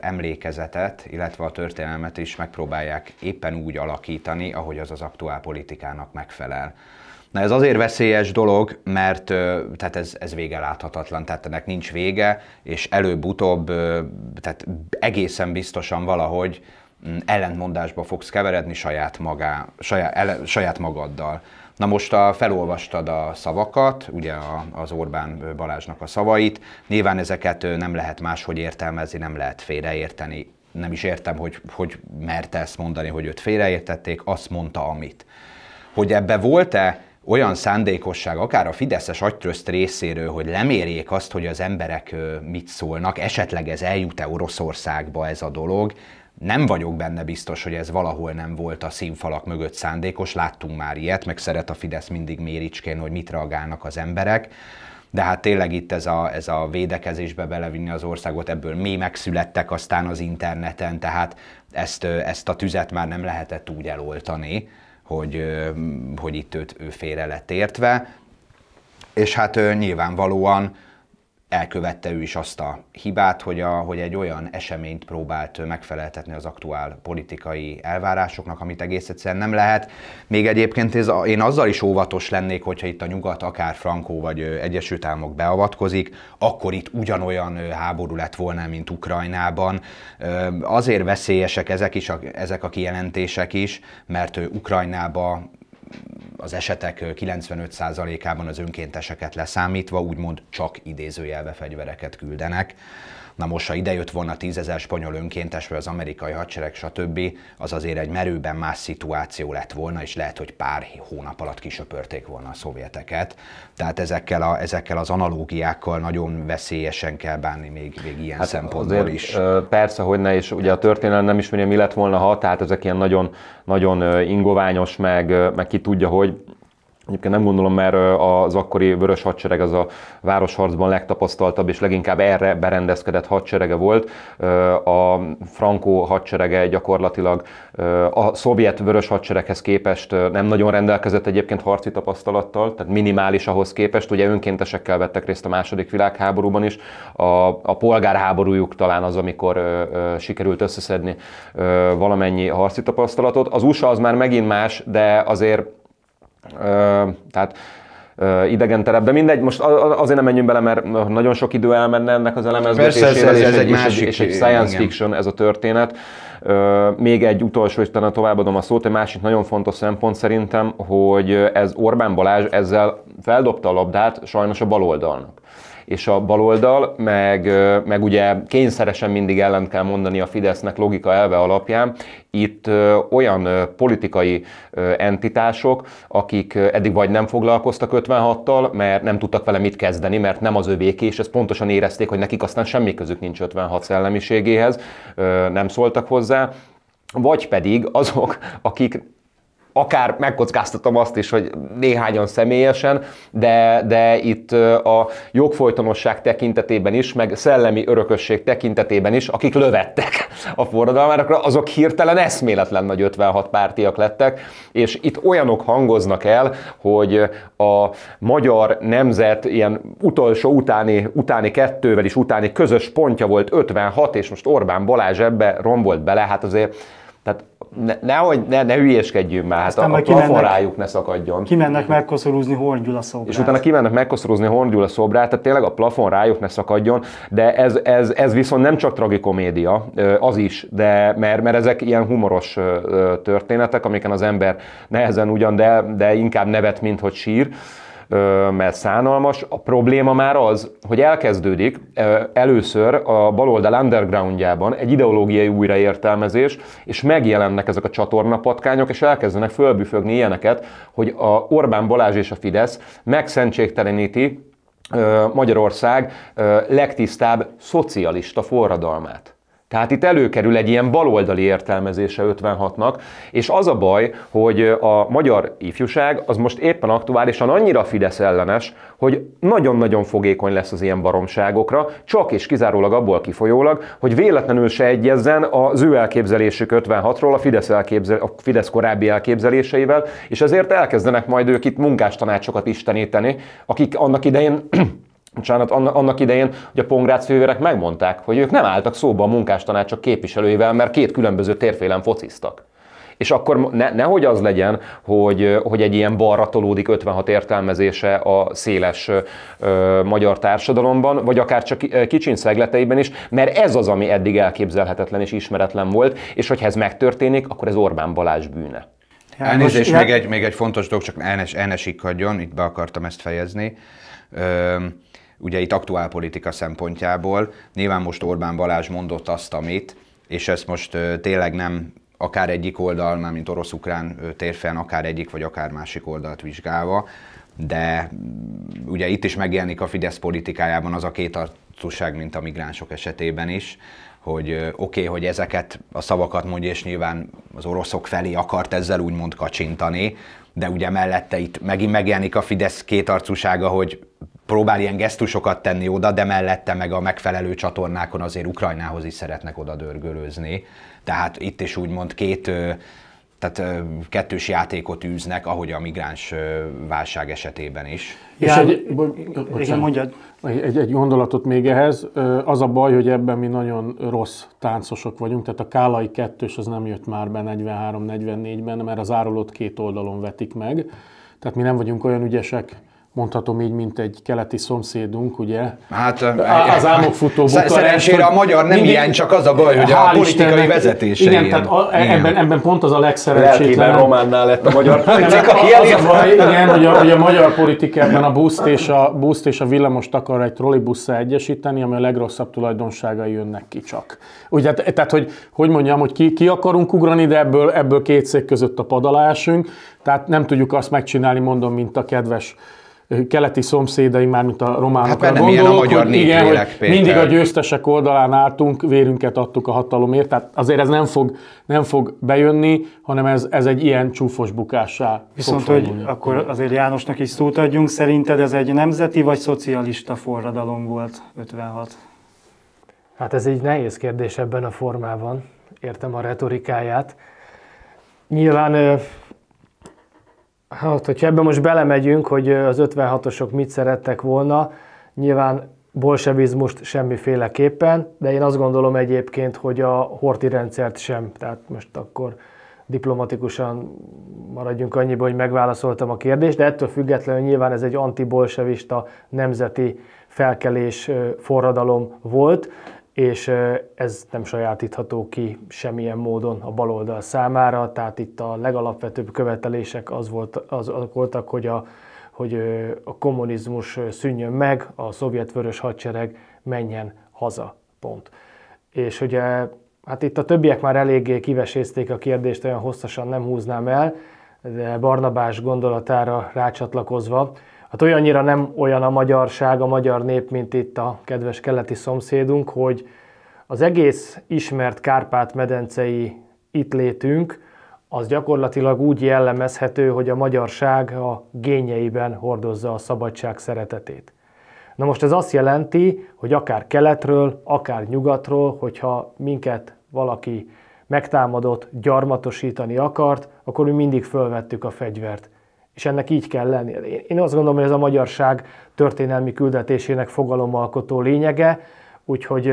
emlékezetet, illetve a történelmet is megpróbálják éppen úgy alakítani, ahogy az az aktuál politikának megfelel. Na ez azért veszélyes dolog, mert tehát ez, ez vége láthatatlan, tehát ennek nincs vége, és előbb-utóbb tehát egészen biztosan valahogy mm, ellentmondásba fogsz keveredni saját, magá, saját, ele, saját magaddal. Na most a, felolvastad a szavakat, ugye a, az Orbán Balázsnak a szavait, nyilván ezeket nem lehet máshogy értelmezni, nem lehet félreérteni. Nem is értem, hogy, hogy merte ezt mondani, hogy őt félreértették, azt mondta, amit. Hogy ebbe volt-e olyan szándékosság, akár a Fideszes agytrözt részéről, hogy lemérjék azt, hogy az emberek mit szólnak, esetleg ez eljut-e Oroszországba ez a dolog, nem vagyok benne biztos, hogy ez valahol nem volt a színfalak mögött szándékos, láttunk már ilyet, meg szeret a Fidesz mindig méricskén, hogy mit reagálnak az emberek de hát tényleg itt ez a, ez a védekezésbe belevinni az országot, ebből mi megszülettek aztán az interneten, tehát ezt, ezt a tüzet már nem lehetett úgy eloltani hogy, hogy itt őt ő félre lett értve, és hát nyilvánvalóan elkövette ő is azt a hibát, hogy, a, hogy egy olyan eseményt próbált megfeleltetni az aktuál politikai elvárásoknak, amit egész egyszerűen nem lehet. Még egyébként ez, én azzal is óvatos lennék, hogyha itt a nyugat, akár Frankó vagy Egyesült Államok beavatkozik, akkor itt ugyanolyan háború lett volna, mint Ukrajnában. Azért veszélyesek ezek, is, ezek a kijelentések is, mert Ukrajnában az esetek 95%-ában az önkénteseket leszámítva úgymond csak idézőjelbe fegyvereket küldenek. Na most, ha idejött volna tízezer spanyol önkéntes, vagy az amerikai hadsereg, stb., az azért egy merőben más szituáció lett volna, és lehet, hogy pár hónap alatt kisöpörték volna a szovjeteket. Tehát ezekkel, a, ezekkel az analógiákkal nagyon veszélyesen kell bánni még, még ilyen hát szempontból azért, is. Persze, hogy ne, és ugye a történelem nem ismeri, mi lett volna, ha, tehát ezek ilyen nagyon, nagyon ingoványos, meg, meg ki tudja, hogy Egyébként nem gondolom, mert az akkori vörös hadsereg az a városharcban legtapasztaltabb és leginkább erre berendezkedett hadserege volt. A frankó hadserege gyakorlatilag a szovjet vörös hadsereghez képest nem nagyon rendelkezett egyébként harci tapasztalattal, tehát minimális ahhoz képest. Ugye önkéntesekkel vettek részt a második világháborúban is. A, a polgárháborújuk talán az, amikor sikerült összeszedni valamennyi harci tapasztalatot. Az USA az már megint más, de azért tehát idegen terep, de mindegy, most azért nem menjünk bele, mert nagyon sok idő elmenne ennek az elemezgetésével, Persze, ez, és, ez egy, egy másik, és egy science igen. fiction ez a történet. Még egy utolsó, és talán továbbadom a szót, egy másik nagyon fontos szempont szerintem, hogy ez Orbán Balázs ezzel feldobta a labdát sajnos a baloldalnak és a baloldal, meg, meg ugye kényszeresen mindig ellent kell mondani a Fidesznek logika elve alapján, itt olyan politikai entitások, akik eddig vagy nem foglalkoztak 56-tal, mert nem tudtak vele mit kezdeni, mert nem az övéké, és ezt pontosan érezték, hogy nekik aztán semmi közük nincs 56 szellemiségéhez, nem szóltak hozzá, vagy pedig azok, akik akár megkockáztatom azt is, hogy néhányan személyesen, de, de itt a jogfolytonosság tekintetében is, meg szellemi örökösség tekintetében is, akik lövettek a forradalmárokra, azok hirtelen eszméletlen nagy 56 pártiak lettek, és itt olyanok hangoznak el, hogy a magyar nemzet ilyen utolsó utáni, utáni kettővel is utáni közös pontja volt 56, és most Orbán Balázs ebbe rombolt bele, hát azért ne, nehogy, ne, ne hülyéskedjünk már, hát a, a plafon rájuk ne szakadjon. Kimennek megkoszorúzni Horn Gyula szobrát. És utána kimennek megkoszorúzni Horn Gyula szobrát, tehát tényleg a plafon rájuk ne szakadjon, de ez, ez, ez viszont nem csak tragikomédia, az is, de mert, mert ezek ilyen humoros történetek, amiken az ember nehezen ugyan, de, de inkább nevet, mint hogy sír mert szánalmas. A probléma már az, hogy elkezdődik először a baloldal undergroundjában egy ideológiai újraértelmezés, és megjelennek ezek a csatornapatkányok, és elkezdenek fölbüfögni ilyeneket, hogy a Orbán Balázs és a Fidesz megszentségteleníti Magyarország legtisztább szocialista forradalmát. Tehát itt előkerül egy ilyen baloldali értelmezése 56-nak, és az a baj, hogy a magyar ifjúság az most éppen aktuálisan annyira Fidesz ellenes, hogy nagyon-nagyon fogékony lesz az ilyen baromságokra, csak és kizárólag abból kifolyólag, hogy véletlenül se egyezzen az ő elképzelésük 56-ról a Fidesz, elképzel- a Fidesz korábbi elképzeléseivel, és ezért elkezdenek majd ők itt munkástanácsokat isteníteni, akik annak idején bocsánat, annak idején, hogy a Pongrác fővérek megmondták, hogy ők nem álltak szóba a munkástanácsok képviselőivel, mert két különböző térfélen fociztak. És akkor ne, nehogy az legyen, hogy, hogy egy ilyen balra tolódik 56 értelmezése a széles ö, magyar társadalomban, vagy akár csak kicsin szegleteiben is, mert ez az, ami eddig elképzelhetetlen és ismeretlen volt, és hogyha ez megtörténik, akkor ez Orbán Balázs bűne. Hát, Elnézést, még egy, még egy fontos dolog, csak elnes, elnesik hagyjon, itt be akartam ezt fejezni. Ö, ugye itt aktuál politika szempontjából. Nyilván most Orbán Balázs mondott azt, amit, és ezt most tényleg nem akár egyik oldal, már mint orosz-ukrán térfen, akár egyik vagy akár másik oldalt vizsgálva, de mm, ugye itt is megjelenik a Fidesz politikájában az a két arcúság, mint a migránsok esetében is, hogy oké, okay, hogy ezeket a szavakat mondja, és nyilván az oroszok felé akart ezzel úgymond kacsintani, de ugye mellette itt megint megjelenik a Fidesz kétarcúsága, hogy próbál ilyen gesztusokat tenni oda, de mellette meg a megfelelő csatornákon azért Ukrajnához is szeretnek oda dörgölőzni. Tehát itt is úgymond két tehát kettős játékot űznek, ahogy a migráns válság esetében is. Ja, és egy, bo- igen, mondjad. Egy, egy gondolatot még ehhez. Az a baj, hogy ebben mi nagyon rossz táncosok vagyunk, tehát a Kálai kettős az nem jött már be 43-44-ben, mert az árulót két oldalon vetik meg. Tehát mi nem vagyunk olyan ügyesek mondhatom így, mint egy keleti szomszédunk, ugye? Hát eh, az álmok futó Szerencsére a magyar nem mindig, ilyen, csak az a baj, hogy a politikai Istennek, vezetése Igen, ilyen. tehát a, e- Ebben, ebben pont az a legszerencsétlen. románnál lett a magyar politika. az a baj, igen, hogy a, hogy a magyar politikában a buszt és a, buszt és a villamost akar egy trollibusszal egyesíteni, ami a legrosszabb tulajdonságai jönnek ki csak. Ugye, tehát, hogy, hogy mondjam, hogy ki, ki akarunk ugrani, de ebből, ebből két szék között a padalásunk, tehát nem tudjuk azt megcsinálni, mondom, mint a kedves keleti szomszédai, már mint a románok, hát gondolok, a magyar hogy, igen, hogy mindig a győztesek oldalán álltunk, vérünket adtuk a hatalomért, tehát azért ez nem fog, nem fog bejönni, hanem ez, ez egy ilyen csúfos bukássá Viszont, fog hogy akkor azért Jánosnak is szót adjunk, szerinted ez egy nemzeti vagy szocialista forradalom volt 56? Hát ez egy nehéz kérdés ebben a formában, értem a retorikáját. Nyilván Hát, hogyha ebben most belemegyünk, hogy az 56-osok mit szerettek volna, nyilván bolsevizmust semmiféleképpen, de én azt gondolom egyébként, hogy a horti rendszert sem, tehát most akkor diplomatikusan maradjunk annyiba, hogy megválaszoltam a kérdést, de ettől függetlenül nyilván ez egy antibolsevista nemzeti felkelés forradalom volt és ez nem sajátítható ki semmilyen módon a baloldal számára, tehát itt a legalapvetőbb követelések az volt, az, azok voltak, hogy a, hogy a kommunizmus szűnjön meg, a szovjet vörös hadsereg menjen haza, pont. És ugye, hát itt a többiek már eléggé kivesézték a kérdést, olyan hosszasan nem húznám el, de Barnabás gondolatára rácsatlakozva, Hát olyannyira nem olyan a magyarság, a magyar nép, mint itt a kedves keleti szomszédunk, hogy az egész ismert Kárpát-medencei itt létünk, az gyakorlatilag úgy jellemezhető, hogy a magyarság a gényeiben hordozza a szabadság szeretetét. Na most ez azt jelenti, hogy akár keletről, akár nyugatról, hogyha minket valaki megtámadott, gyarmatosítani akart, akkor mi mindig fölvettük a fegyvert és ennek így kell lenni. Én azt gondolom, hogy ez a magyarság történelmi küldetésének fogalomalkotó lényege, úgyhogy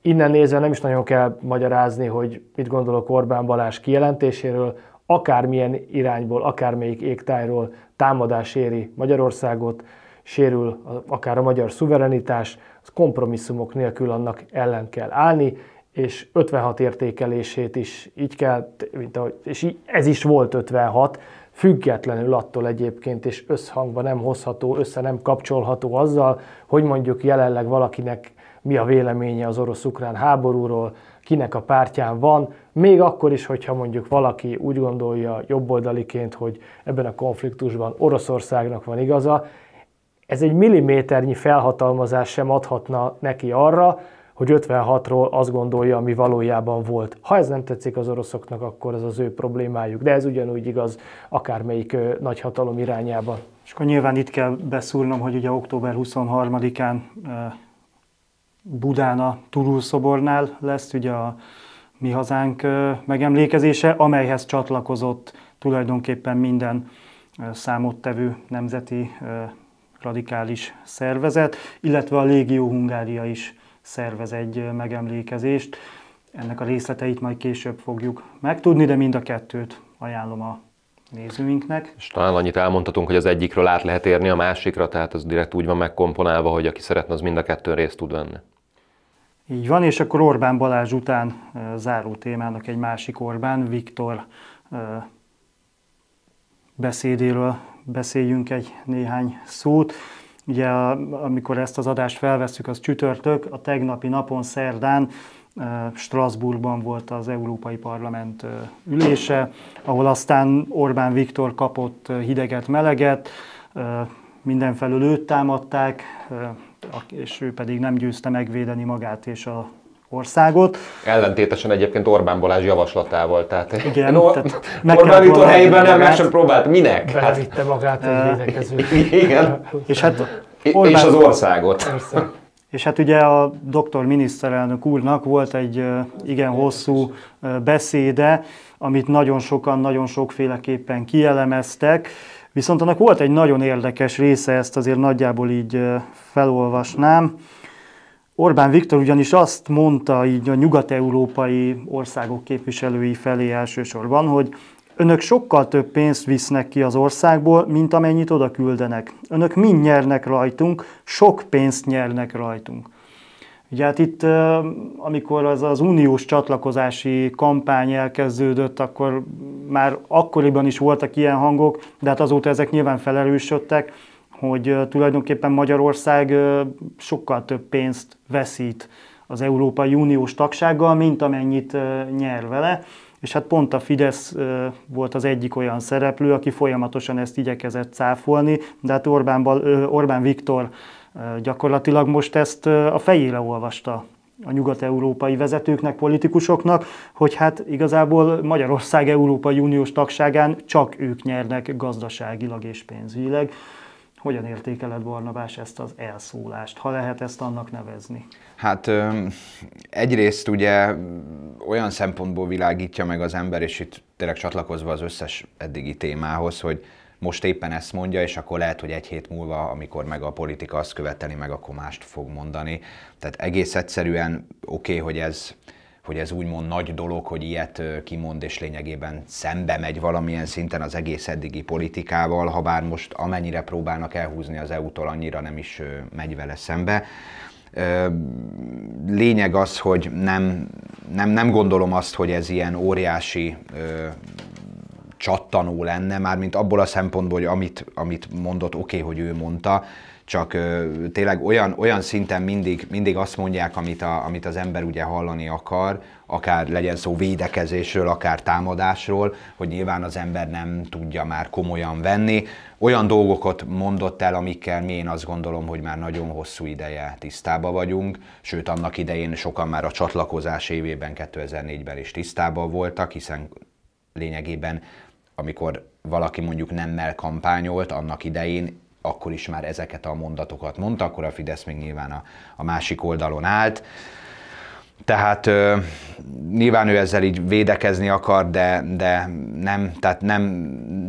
innen nézve nem is nagyon kell magyarázni, hogy mit gondolok Orbán Balázs kijelentéséről, akármilyen irányból, akármelyik égtájról támadás éri Magyarországot, sérül akár a magyar szuverenitás, az kompromisszumok nélkül annak ellen kell állni, és 56 értékelését is így kell, mint ahogy, és ez is volt 56, függetlenül attól egyébként, és összhangban nem hozható, össze nem kapcsolható azzal, hogy mondjuk jelenleg valakinek mi a véleménye az orosz-ukrán háborúról, kinek a pártján van, még akkor is, hogyha mondjuk valaki úgy gondolja jobboldaliként, hogy ebben a konfliktusban Oroszországnak van igaza, ez egy milliméternyi felhatalmazás sem adhatna neki arra, hogy 56-ról azt gondolja, ami valójában volt. Ha ez nem tetszik az oroszoknak, akkor ez az ő problémájuk. De ez ugyanúgy igaz akármelyik nagyhatalom irányába. És akkor nyilván itt kell beszúrnom, hogy ugye október 23-án Budán a Turulszobornál lesz ugye a Mi Hazánk megemlékezése, amelyhez csatlakozott tulajdonképpen minden számottevő nemzeti radikális szervezet, illetve a Légió Hungária is szervez egy megemlékezést. Ennek a részleteit majd később fogjuk megtudni, de mind a kettőt ajánlom a nézőinknek. És talán annyit elmondhatunk, hogy az egyikről át lehet érni a másikra, tehát az direkt úgy van megkomponálva, hogy aki szeretne, az mind a kettőn részt tud venni. Így van, és akkor Orbán Balázs után záró témának egy másik Orbán, Viktor beszédéről beszéljünk egy néhány szót. Ugye amikor ezt az adást felvesszük, az csütörtök, a tegnapi napon szerdán Strasbourgban volt az Európai Parlament ülése, ahol aztán Orbán Viktor kapott hideget, meleget, mindenfelől őt támadták, és ő pedig nem győzte megvédeni magát és a országot. Ellentétesen egyébként Orbán Balázs javaslatával. Tehát, Igen, no, tehát meg Orbán Viktor helyében nem, meg sem próbált. Minek? Hát, vitte magát eh, a <laughs> Igen. És, hát Orbán, és az országot. Ország. És hát ugye a doktor miniszterelnök úrnak volt egy eh, igen hosszú eh, beszéde, amit nagyon sokan, nagyon sokféleképpen kielemeztek, viszont annak volt egy nagyon érdekes része, ezt azért nagyjából így felolvasnám. Orbán Viktor ugyanis azt mondta így a nyugat-európai országok képviselői felé elsősorban, hogy Önök sokkal több pénzt visznek ki az országból, mint amennyit oda küldenek. Önök mind nyernek rajtunk, sok pénzt nyernek rajtunk. Ugye hát itt, amikor az, az uniós csatlakozási kampány elkezdődött, akkor már akkoriban is voltak ilyen hangok, de hát azóta ezek nyilván felerősödtek, hogy tulajdonképpen Magyarország sokkal több pénzt veszít az Európai Uniós tagsággal, mint amennyit nyer vele. És hát pont a Fidesz volt az egyik olyan szereplő, aki folyamatosan ezt igyekezett cáfolni, de hát Orbán, Bal, Orbán Viktor gyakorlatilag most ezt a fejére olvasta a nyugat-európai vezetőknek, politikusoknak, hogy hát igazából Magyarország Európai Uniós tagságán csak ők nyernek gazdaságilag és pénzügyileg. Hogyan értékeled, Barnabás, ezt az elszólást, ha lehet ezt annak nevezni? Hát egyrészt ugye olyan szempontból világítja meg az ember, és itt tényleg csatlakozva az összes eddigi témához, hogy most éppen ezt mondja, és akkor lehet, hogy egy hét múlva, amikor meg a politika azt követeli, meg akkor mást fog mondani. Tehát egész egyszerűen oké, okay, hogy ez hogy ez úgymond nagy dolog, hogy ilyet kimond és lényegében szembe megy valamilyen szinten az egész eddigi politikával, ha bár most amennyire próbálnak elhúzni az EU-tól, annyira nem is megy vele szembe. Lényeg az, hogy nem, nem, nem gondolom azt, hogy ez ilyen óriási csattanó lenne, mármint abból a szempontból, hogy amit, amit mondott, oké, okay, hogy ő mondta, csak tényleg olyan, olyan szinten mindig, mindig azt mondják, amit, a, amit az ember ugye hallani akar, akár legyen szó védekezésről, akár támadásról, hogy nyilván az ember nem tudja már komolyan venni. Olyan dolgokat mondott el, amikkel mi én azt gondolom, hogy már nagyon hosszú ideje tisztában vagyunk, sőt annak idején sokan már a csatlakozás évében 2004-ben is tisztában voltak, hiszen lényegében amikor valaki mondjuk nemmel kampányolt annak idején, akkor is már ezeket a mondatokat mondta, akkor a Fidesz még nyilván a, a másik oldalon állt. Tehát ö, nyilván ő ezzel így védekezni akar, de, de nem, tehát nem,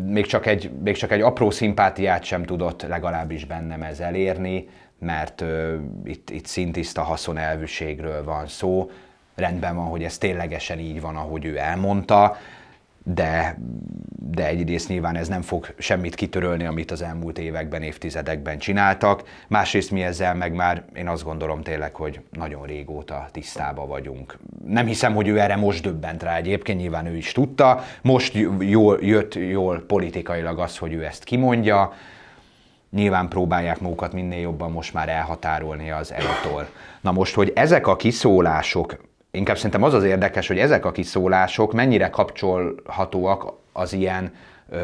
még csak, egy, még csak egy apró szimpátiát sem tudott legalábbis bennem ez elérni, mert ö, itt, itt szintiszta haszonelvűségről van szó. Rendben van, hogy ez ténylegesen így van, ahogy ő elmondta, de, de egyrészt nyilván ez nem fog semmit kitörölni, amit az elmúlt években, évtizedekben csináltak. Másrészt mi ezzel meg már, én azt gondolom tényleg, hogy nagyon régóta tisztába vagyunk. Nem hiszem, hogy ő erre most döbbent rá egyébként, nyilván ő is tudta. Most jól, jött jól politikailag az, hogy ő ezt kimondja. Nyilván próbálják magukat minél jobban most már elhatárolni az EU-tól. Na most, hogy ezek a kiszólások Inkább szerintem az az érdekes, hogy ezek a kiszólások mennyire kapcsolhatóak az ilyen ö,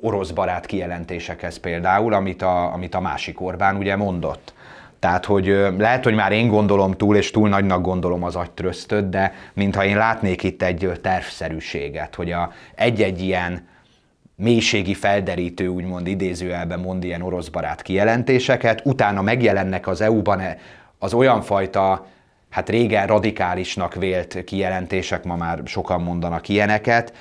orosz barát kijelentésekhez például, amit a, amit a másik Orbán ugye mondott. Tehát, hogy ö, lehet, hogy már én gondolom túl, és túl nagynak gondolom az agytröztöt, de mintha én látnék itt egy tervszerűséget, hogy a, egy-egy ilyen mélységi felderítő, úgymond idézőjelben mond ilyen orosz barát kijelentéseket, utána megjelennek az EU-ban e, az olyan fajta hát régen radikálisnak vélt kijelentések, ma már sokan mondanak ilyeneket,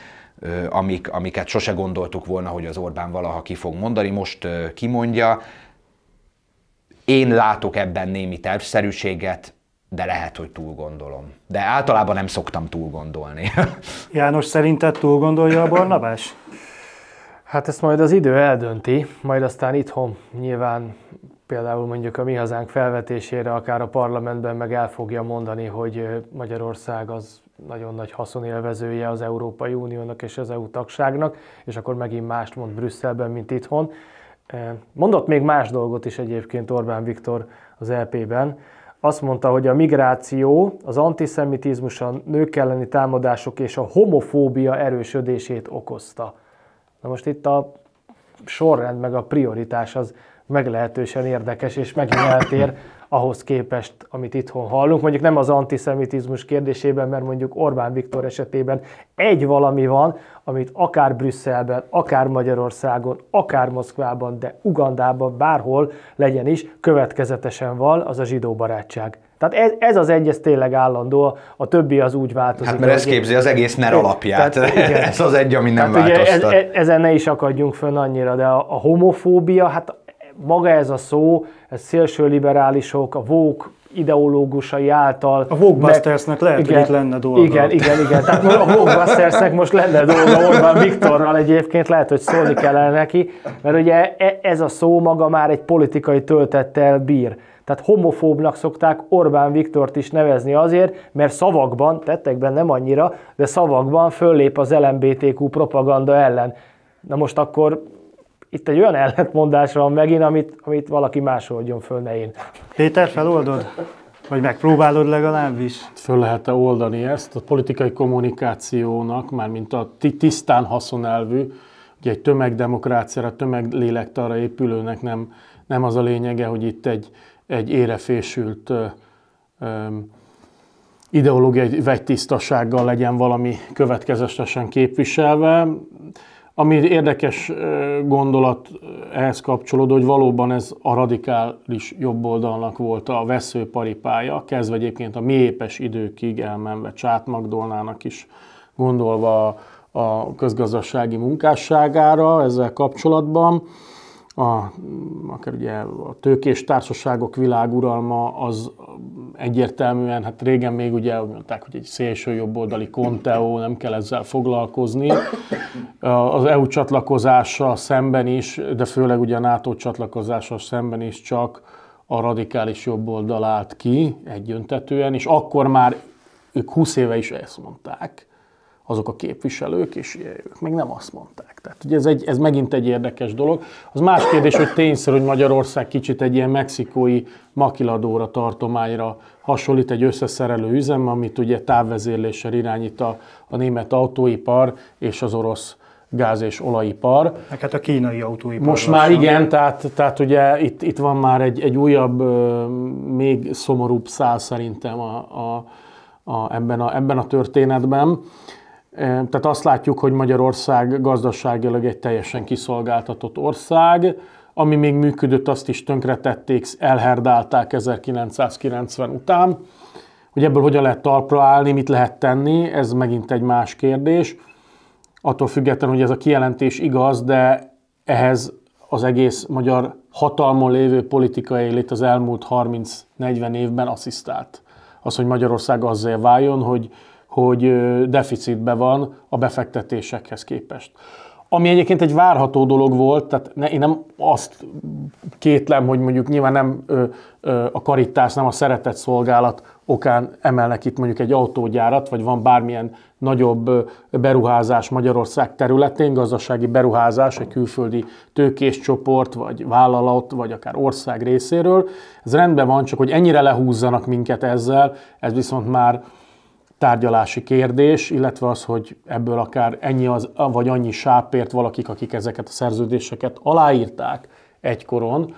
amik, amiket sose gondoltuk volna, hogy az Orbán valaha ki fog mondani, most kimondja. Én látok ebben némi tervszerűséget, de lehet, hogy túl gondolom. De általában nem szoktam túl gondolni. <laughs> János, szerinted túl gondolja a Barnabás? Hát ezt majd az idő eldönti, majd aztán itthon nyilván például mondjuk a mi hazánk felvetésére akár a parlamentben meg el fogja mondani, hogy Magyarország az nagyon nagy haszonélvezője az Európai Uniónak és az EU tagságnak, és akkor megint mást mond Brüsszelben, mint itthon. Mondott még más dolgot is egyébként Orbán Viktor az LP-ben. E Azt mondta, hogy a migráció, az antiszemitizmus, a nők elleni támadások és a homofóbia erősödését okozta. Na most itt a sorrend meg a prioritás az meglehetősen érdekes, és megint eltér <clears throat> ahhoz képest, amit itthon hallunk. Mondjuk nem az antiszemitizmus kérdésében, mert mondjuk Orbán Viktor esetében egy valami van, amit akár Brüsszelben, akár Magyarországon, akár Moszkvában, de Ugandában, bárhol legyen is, következetesen van, az a zsidó barátság. Tehát ez, ez az egy, ez tényleg állandó, a többi az úgy változik. Hát mert ez képzi az egész NER alapját. Tehát, igen. <laughs> ez az egy, ami nem változtat. Ugye, ez, ezen ne is akadjunk fönn annyira, de a, a homofóbia, hát maga ez a szó, ez szélső liberálisok, a vók ideológusai által. A Vogue lehet, igen, hogy itt lenne dolga. Igen, igen, igen. Tehát a Vogue most lenne dolga Orbán Viktorral egyébként, lehet, hogy szólni kellene neki, mert ugye e- ez a szó maga már egy politikai töltettel bír. Tehát homofóbnak szokták Orbán Viktort is nevezni azért, mert szavakban, tettekben nem annyira, de szavakban föllép az LMBTQ propaganda ellen. Na most akkor itt egy olyan ellentmondás van megint, amit, amit valaki más oldjon föl, ne én. Péter, feloldod? Vagy megpróbálod legalábbis? Föl lehet -e oldani ezt? A politikai kommunikációnak, már mint a tisztán haszonelvű, ugye egy tömegdemokráciára, tömeglélektára épülőnek nem, nem az a lényege, hogy itt egy, egy érefésült ideológiai vegytisztasággal legyen valami következetesen képviselve. Ami érdekes gondolat ehhez kapcsolódó, hogy valóban ez a radikális jobboldalnak volt a veszőparipája, kezdve egyébként a mépes időkig elmenve Csát Magdolnának is gondolva a közgazdasági munkásságára ezzel kapcsolatban a, akár ugye a tőkés társaságok világuralma az egyértelműen, hát régen még ugye úgy mondták, hogy egy szélső jobboldali konteó, nem kell ezzel foglalkozni. Az EU csatlakozása szemben is, de főleg ugye a NATO csatlakozása szemben is csak a radikális jobboldal állt ki egyöntetően, és akkor már ők 20 éve is ezt mondták azok a képviselők, és ők még nem azt mondták. Tehát ugye ez, egy, ez megint egy érdekes dolog. Az más kérdés, hogy tényszerű, hogy Magyarország kicsit egy ilyen mexikói makiladóra tartományra hasonlít egy összeszerelő üzem, amit ugye távvezérléssel irányít a, a német autóipar és az orosz gáz és olajipar. Meg hát a kínai autóipar. Most már sem. igen, tehát, tehát ugye itt, itt van már egy, egy újabb, még szomorúbb szál szerintem a, a, a, ebben, a, ebben a történetben. Tehát azt látjuk, hogy Magyarország gazdaságilag egy teljesen kiszolgáltatott ország, ami még működött, azt is tönkretették, elherdálták 1990 után. Hogy ebből hogyan lehet talpra állni, mit lehet tenni, ez megint egy más kérdés. Attól függetlenül, hogy ez a kijelentés igaz, de ehhez az egész magyar hatalmon lévő politikai élit az elmúlt 30-40 évben asszisztált. Az, hogy Magyarország azzal váljon, hogy hogy deficitben van a befektetésekhez képest. Ami egyébként egy várható dolog volt, tehát ne, én nem azt kétlem, hogy mondjuk nyilván nem ö, ö, a karitás, nem a szeretett szolgálat okán emelnek itt mondjuk egy autógyárat, vagy van bármilyen nagyobb beruházás Magyarország területén, gazdasági beruházás, egy külföldi tőkés csoport, vagy vállalat, vagy akár ország részéről. Ez rendben van, csak hogy ennyire lehúzzanak minket ezzel, ez viszont már tárgyalási kérdés, illetve az, hogy ebből akár ennyi az, vagy annyi sápért valakik, akik ezeket a szerződéseket aláírták egykoron,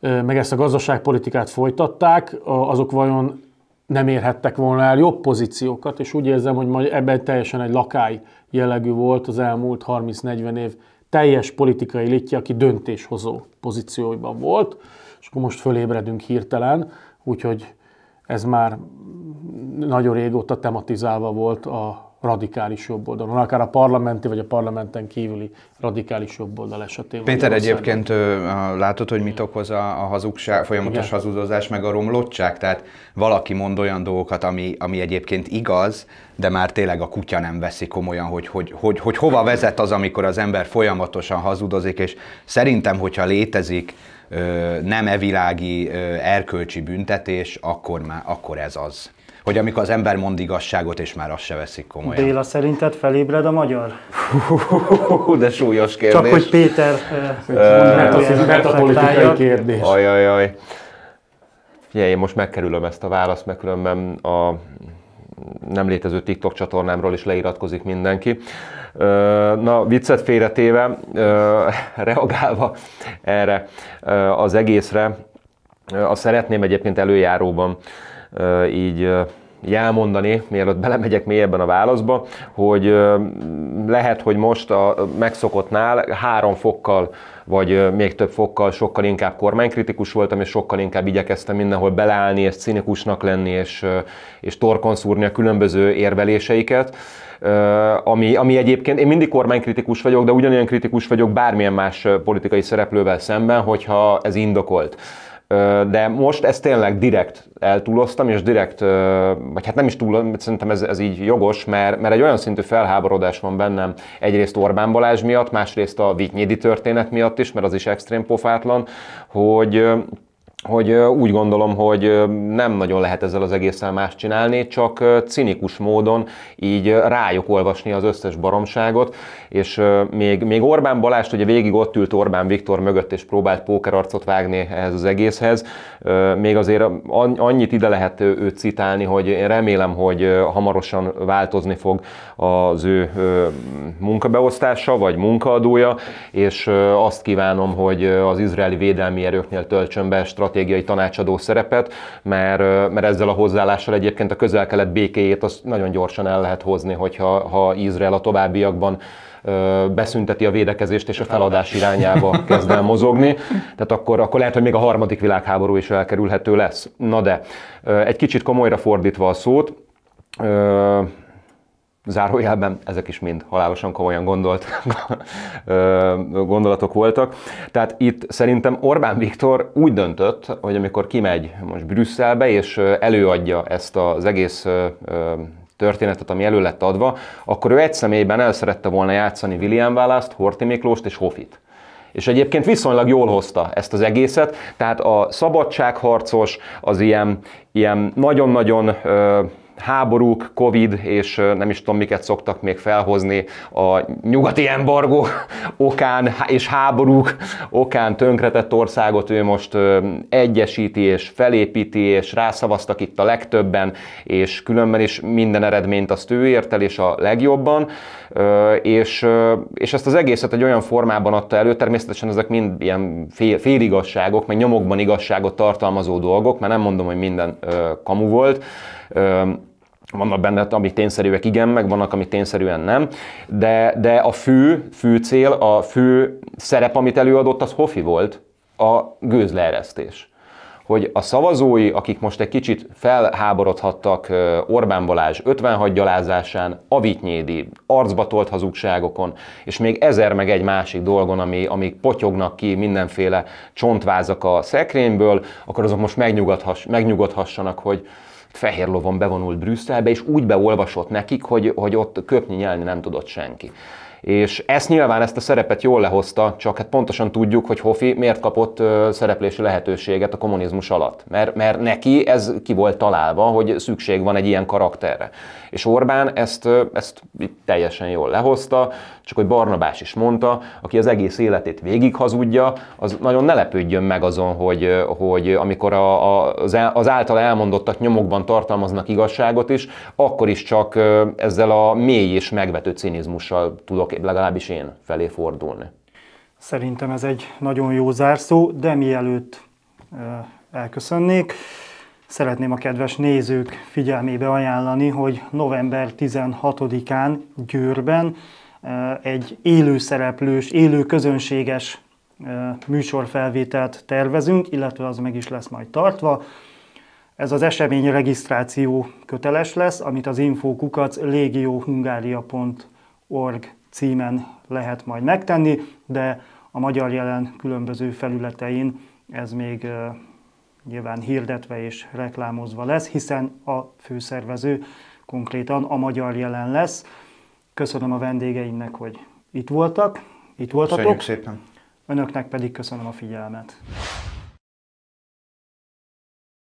meg ezt a gazdaságpolitikát folytatták, azok vajon nem érhettek volna el jobb pozíciókat, és úgy érzem, hogy ebben teljesen egy lakály jellegű volt az elmúlt 30-40 év teljes politikai litje, aki döntéshozó pozícióiban volt, és akkor most fölébredünk hirtelen, úgyhogy ez már nagyon régóta tematizálva volt a radikális jobb oldalon, akár a parlamenti vagy a parlamenten kívüli radikális jobb oldal esetén. Péter egyébként látod, hogy mit okoz a, a hazugság, folyamatos Igen. hazudozás, meg a romlottság? Tehát valaki mond olyan dolgokat, ami, ami egyébként igaz, de már tényleg a kutya nem veszi komolyan, hogy, hogy, hogy, hogy hova vezet az, amikor az ember folyamatosan hazudozik, és szerintem, hogyha létezik nem evilági erkölcsi büntetés, akkor, már, akkor ez az hogy amikor az ember mond igazságot, és már azt se veszik komolyan. Béla, szerinted felébred a magyar? de súlyos kérdés. Csak hogy Péter mert a politikai kérdés. Ajajaj. Figyelj, én most megkerülöm ezt a választ, mert különben a nem létező TikTok csatornámról is leiratkozik mindenki. Na, viccet félretéve, reagálva erre az egészre, azt szeretném egyébként előjáróban így elmondani, mielőtt belemegyek mélyebben a válaszba, hogy lehet, hogy most a megszokottnál három fokkal vagy még több fokkal sokkal inkább kormánykritikus voltam, és sokkal inkább igyekeztem mindenhol beleállni, és cinikusnak lenni, és, és torkon szúrni a különböző érveléseiket. Ami, ami egyébként, én mindig kormánykritikus vagyok, de ugyanolyan kritikus vagyok bármilyen más politikai szereplővel szemben, hogyha ez indokolt de most ezt tényleg direkt eltúloztam, és direkt, vagy hát nem is túl, szerintem ez, ez így jogos, mert, mert egy olyan szintű felháborodás van bennem egyrészt Orbán Balázs miatt, másrészt a Vitnyédi történet miatt is, mert az is extrém pofátlan, hogy hogy úgy gondolom, hogy nem nagyon lehet ezzel az egészen más csinálni, csak cinikus módon így rájuk olvasni az összes baromságot, és még, még Orbán Balást ugye végig ott ült Orbán Viktor mögött, és próbált pókerarcot vágni ehhez az egészhez, még azért annyit ide lehet őt citálni, hogy én remélem, hogy hamarosan változni fog az ő munkabeosztása, vagy munkaadója, és azt kívánom, hogy az izraeli védelmi erőknél töltsön be stratégiai tanácsadó szerepet, mert, mert ezzel a hozzáállással egyébként a közel-kelet békéjét azt nagyon gyorsan el lehet hozni, hogyha ha Izrael a továbbiakban beszünteti a védekezést és a feladás irányába <laughs> kezd el mozogni. Tehát akkor, akkor lehet, hogy még a harmadik világháború is elkerülhető lesz. Na de, egy kicsit komolyra fordítva a szót, zárójelben ezek is mind halálosan komolyan gondolt <laughs> gondolatok voltak. Tehát itt szerintem Orbán Viktor úgy döntött, hogy amikor kimegy most Brüsszelbe és előadja ezt az egész történetet, ami elő lett adva, akkor ő egy személyben el szerette volna játszani William Wallace-t, Horthy Miklóst és Hofit. És egyébként viszonylag jól hozta ezt az egészet, tehát a szabadságharcos, az ilyen, ilyen nagyon-nagyon háborúk, Covid, és nem is tudom, miket szoktak még felhozni a nyugati embargó <laughs> okán és háborúk okán tönkretett országot ő most egyesíti és felépíti, és rászavaztak itt a legtöbben, és különben is minden eredményt azt ő ért el, és a legjobban, és, és ezt az egészet egy olyan formában adta elő, természetesen ezek mind ilyen fél, féligasságok, meg nyomokban igazságot tartalmazó dolgok, mert nem mondom, hogy minden kamu volt, vannak benne, hát amik tényszerűek igen, meg vannak, amik tényszerűen nem, de, de a fő, fő cél, a fő szerep, amit előadott, az Hofi volt, a gőzleeresztés hogy a szavazói, akik most egy kicsit felháborodhattak Orbán Balázs 56 gyalázásán, avitnyédi, arcba tolt hazugságokon, és még ezer meg egy másik dolgon, ami, amik potyognak ki mindenféle csontvázak a szekrényből, akkor azok most megnyugodhass, megnyugodhassanak, hogy fehér lovon bevonult Brüsszelbe, és úgy beolvasott nekik, hogy, hogy ott köpni nyelni nem tudott senki. És ezt nyilván ezt a szerepet jól lehozta, csak hát pontosan tudjuk, hogy Hofi miért kapott szereplési lehetőséget a kommunizmus alatt. Mert, mert neki ez ki volt találva, hogy szükség van egy ilyen karakterre. És Orbán ezt, ezt teljesen jól lehozta, csak hogy Barnabás is mondta, aki az egész életét végig hazudja, az nagyon ne lepődjön meg azon, hogy, hogy amikor a, a, az által elmondottak nyomokban tartalmaznak igazságot is, akkor is csak ezzel a mély és megvető cinizmussal tudok legalábbis én felé fordulni. Szerintem ez egy nagyon jó zárszó, de mielőtt eh, elköszönnék, szeretném a kedves nézők figyelmébe ajánlani, hogy november 16-án Győrben eh, egy élő szereplős, élő közönséges eh, műsorfelvételt tervezünk, illetve az meg is lesz majd tartva. Ez az esemény regisztráció köteles lesz, amit az infókukac legiohungária.org címen lehet majd megtenni, de a magyar jelen különböző felületein ez még nyilván hirdetve és reklámozva lesz, hiszen a főszervező konkrétan a magyar jelen lesz. Köszönöm a vendégeimnek, hogy itt voltak, itt voltatok. Köszönjük szépen. Önöknek pedig köszönöm a figyelmet.